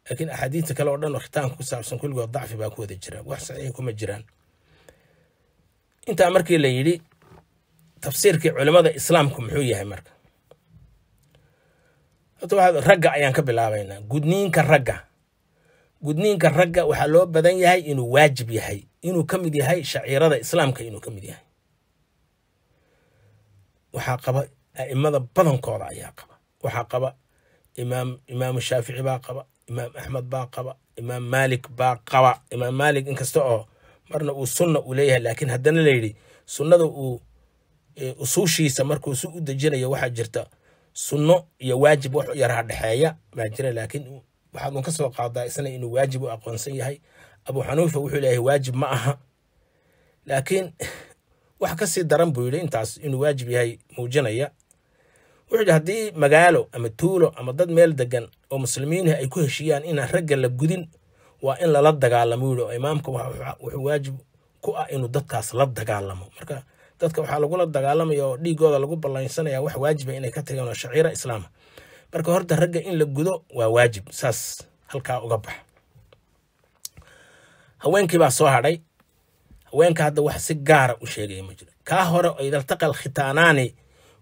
laakiin axaadiista kale oo dhan oo khitaanka ku saabsan kulligood dacfi baa ku wada jira wax saxiixa kuma jiraan intaa markii la yidhi tafsiirkii culimmada islaamku muxuu yahay marka horta ragga ayaan ka bilaabaynaa gudniinka ragga gudniinka ragga waxaa loo badan yahay inuu waajib yahay inuu ka mid yahay shaciirada islaamka inuu ka mid yahay waxaa qaba aimada badankooda ayaa qaba waxaa qaba imaam imaamu shaafici baa qaba imaam axmed baa qaba imaam maalik baa qaba imaam maalik inkasta oo marna uu sunna uu leeyahay laakiin haddana layidhi sunnada uu e, usuushiisa markuu si u dejinayo waxaa jirta sunno iyo waajib wax u yaraa dhexeeya baa jira laakiin waxaad un ka soo qaadaa isna inuu waajib u aqoonsan yahay abu xaniifa wuxuu leeyahay waajib ma aha laakiin wax ka sii daran buu yidhi intaas inuu waajib yahay muujinaya wuxuu yidhi haddii magaalo ama tuulo ama dad meel degan oo muslimiinah ay ku heshiiyaan inaan ragga la gudin waa in lala dagaalamo yidhi oo imaamka wuxuu waajib ku ah inuu dadkaas la dagaalamo marka dadka waxaa lagula dagaalamaya oo dhiigooda lagu ballansanaya wax waajiba inay ka tageen oo shaciira islaama marka horta ragga in la gudo waa waajib saas halkaa uga bax haweenkii baa soo hadhay haweenka hadda wax si gaara u sheegaya ma jiro kaa hore idaltaqal khitaanaani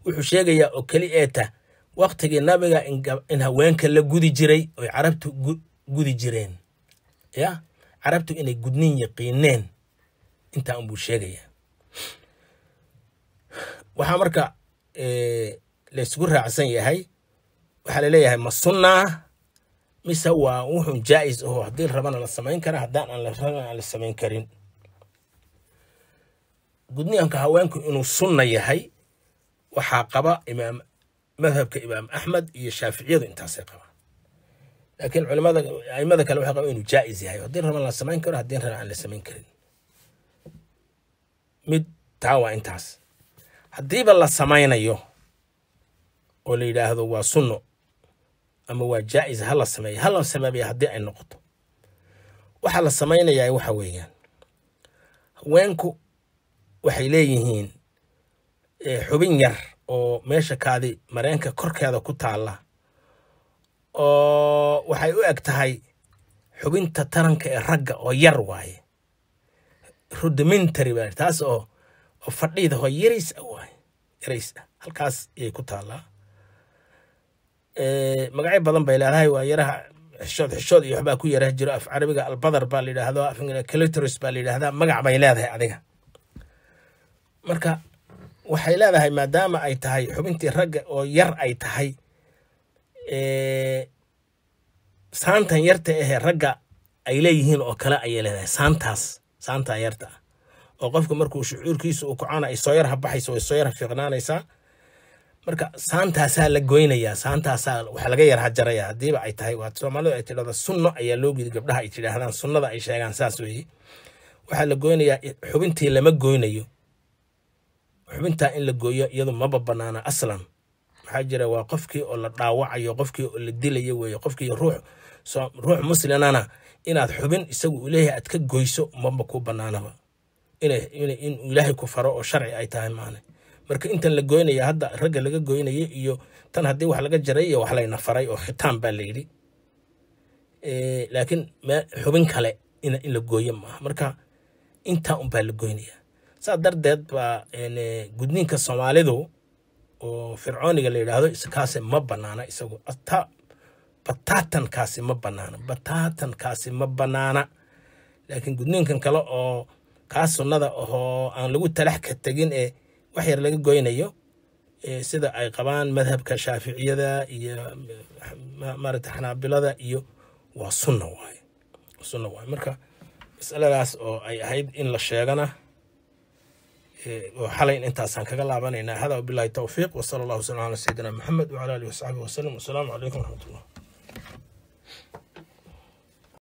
wuxuu sheegayaa oo keli ee tah waktigii nabiga in haweenka la gudi jiray oy carabtu gudi jireen ya carabtu inay gudniin yaqiineen intaa unbuu sheegaya waxaa marka laysugu raacsan yahay waxaa laleeyahay ma sunnaa mise waa wuxun jaa-is aho haddii rabana la samayn kara haddaan aan la rabin aan la samayn karin gudniinka haweenku inuu sunna yahay waxaa qaba imaam madhabka imaam axmed iyo shaaficiyadu intaasay qabaan laakiin culimada aimada kale waxay qabaan inuu jaa-is yahay haddii raban la samayn karo haddii raban aan la samayn karin mid taa waa intaas haddiiba la samaynayo oo la yidhaahdo waa sunno ama waa jaa'is ha la sameeya ha la sameemaya haddii ay noqoto waxaa la samaynayaa waxa weeyaan haweenku waxay leeyihiin eh, xubin yar oo meesha kaadi mareenka korkeeda ku taalla oo waxay u eg tahay xubinta taranka ee ragga oo yar waaye rudimentary baa taas oo oo fadhiida hoo yariis ah waaye yariis ah halkaas ayay ku taallaa Eh, magacyo badan bay leedahay waa yaraha xishood xishood iyo waxbaa ku yarah jiro af carabiga albadar baa layidhaahdo afingila baa layidhaahdaa magac bay leedahay adiga marka waxay leedahay maadaama ay tahay xubintii ragga oo yar ay tahay eh, saantan yarta ahee ragga ay leeyihiin oo kale ayay leedahay saantaas saantaa yarta oo qofka markuu shucuurkiisa uu kocana ay soo yarha baxayso way soo yarha fiiqnaanaysaa marka saantaasaa la goynayaa saantaasaa wax laga yar hajaraya hadiiba ay tahay soomaalidu ay tidhahdo sunno ayaa loo gidi gabdhaha ay tidhaahdaan sunnada ay sheegaan saas weeye waxaa la goynayaa xubintii lama goynayo xubintaa in la gooyo iyadu maba banaana aslan waxaa jira waa qofkii oo la dhaawacayo qofkii oo la dilayo weeye qofkii ruux ruux muslimana inaad xubin isagu uu leeyahay aad ka goyso maba ku banaanaba in ilaahay ku faro oo sharci ay tahay maane marka intan la goynaya hadda ragga laga goynaya iyo tan haddii wax laga jaray iyo wax layna faray oo xitaan baa layidhi eh, laakiin xubin kale in la gooyo maaha marka intaa unbaa la goynaya saa darteed baa gudniinka soomaalidu oo fircooniga la yidhaahdo kaasi ma banaana isagu bataatankaasi ma banaana bataatankaasi ma banaana laakiin gudniinkan kale oo kaa sunnada ahoo aan lagu talax ka tegin ee wax yar laga goynayo sida ay qabaan madhabka shaaficiyada iyo maarata xanaabilada iyo waa sunna waaye sunna waaye marka masaladaas oo ay ahayd in la sheegana oo xalayn intaasaan kaga laabanaynaa hada wabilahi towfiiq wasala allahu wasalam ala sayidina maxamed wacala alihi wasaxbihi wasalam wasalaamu calaykum waraxmatullah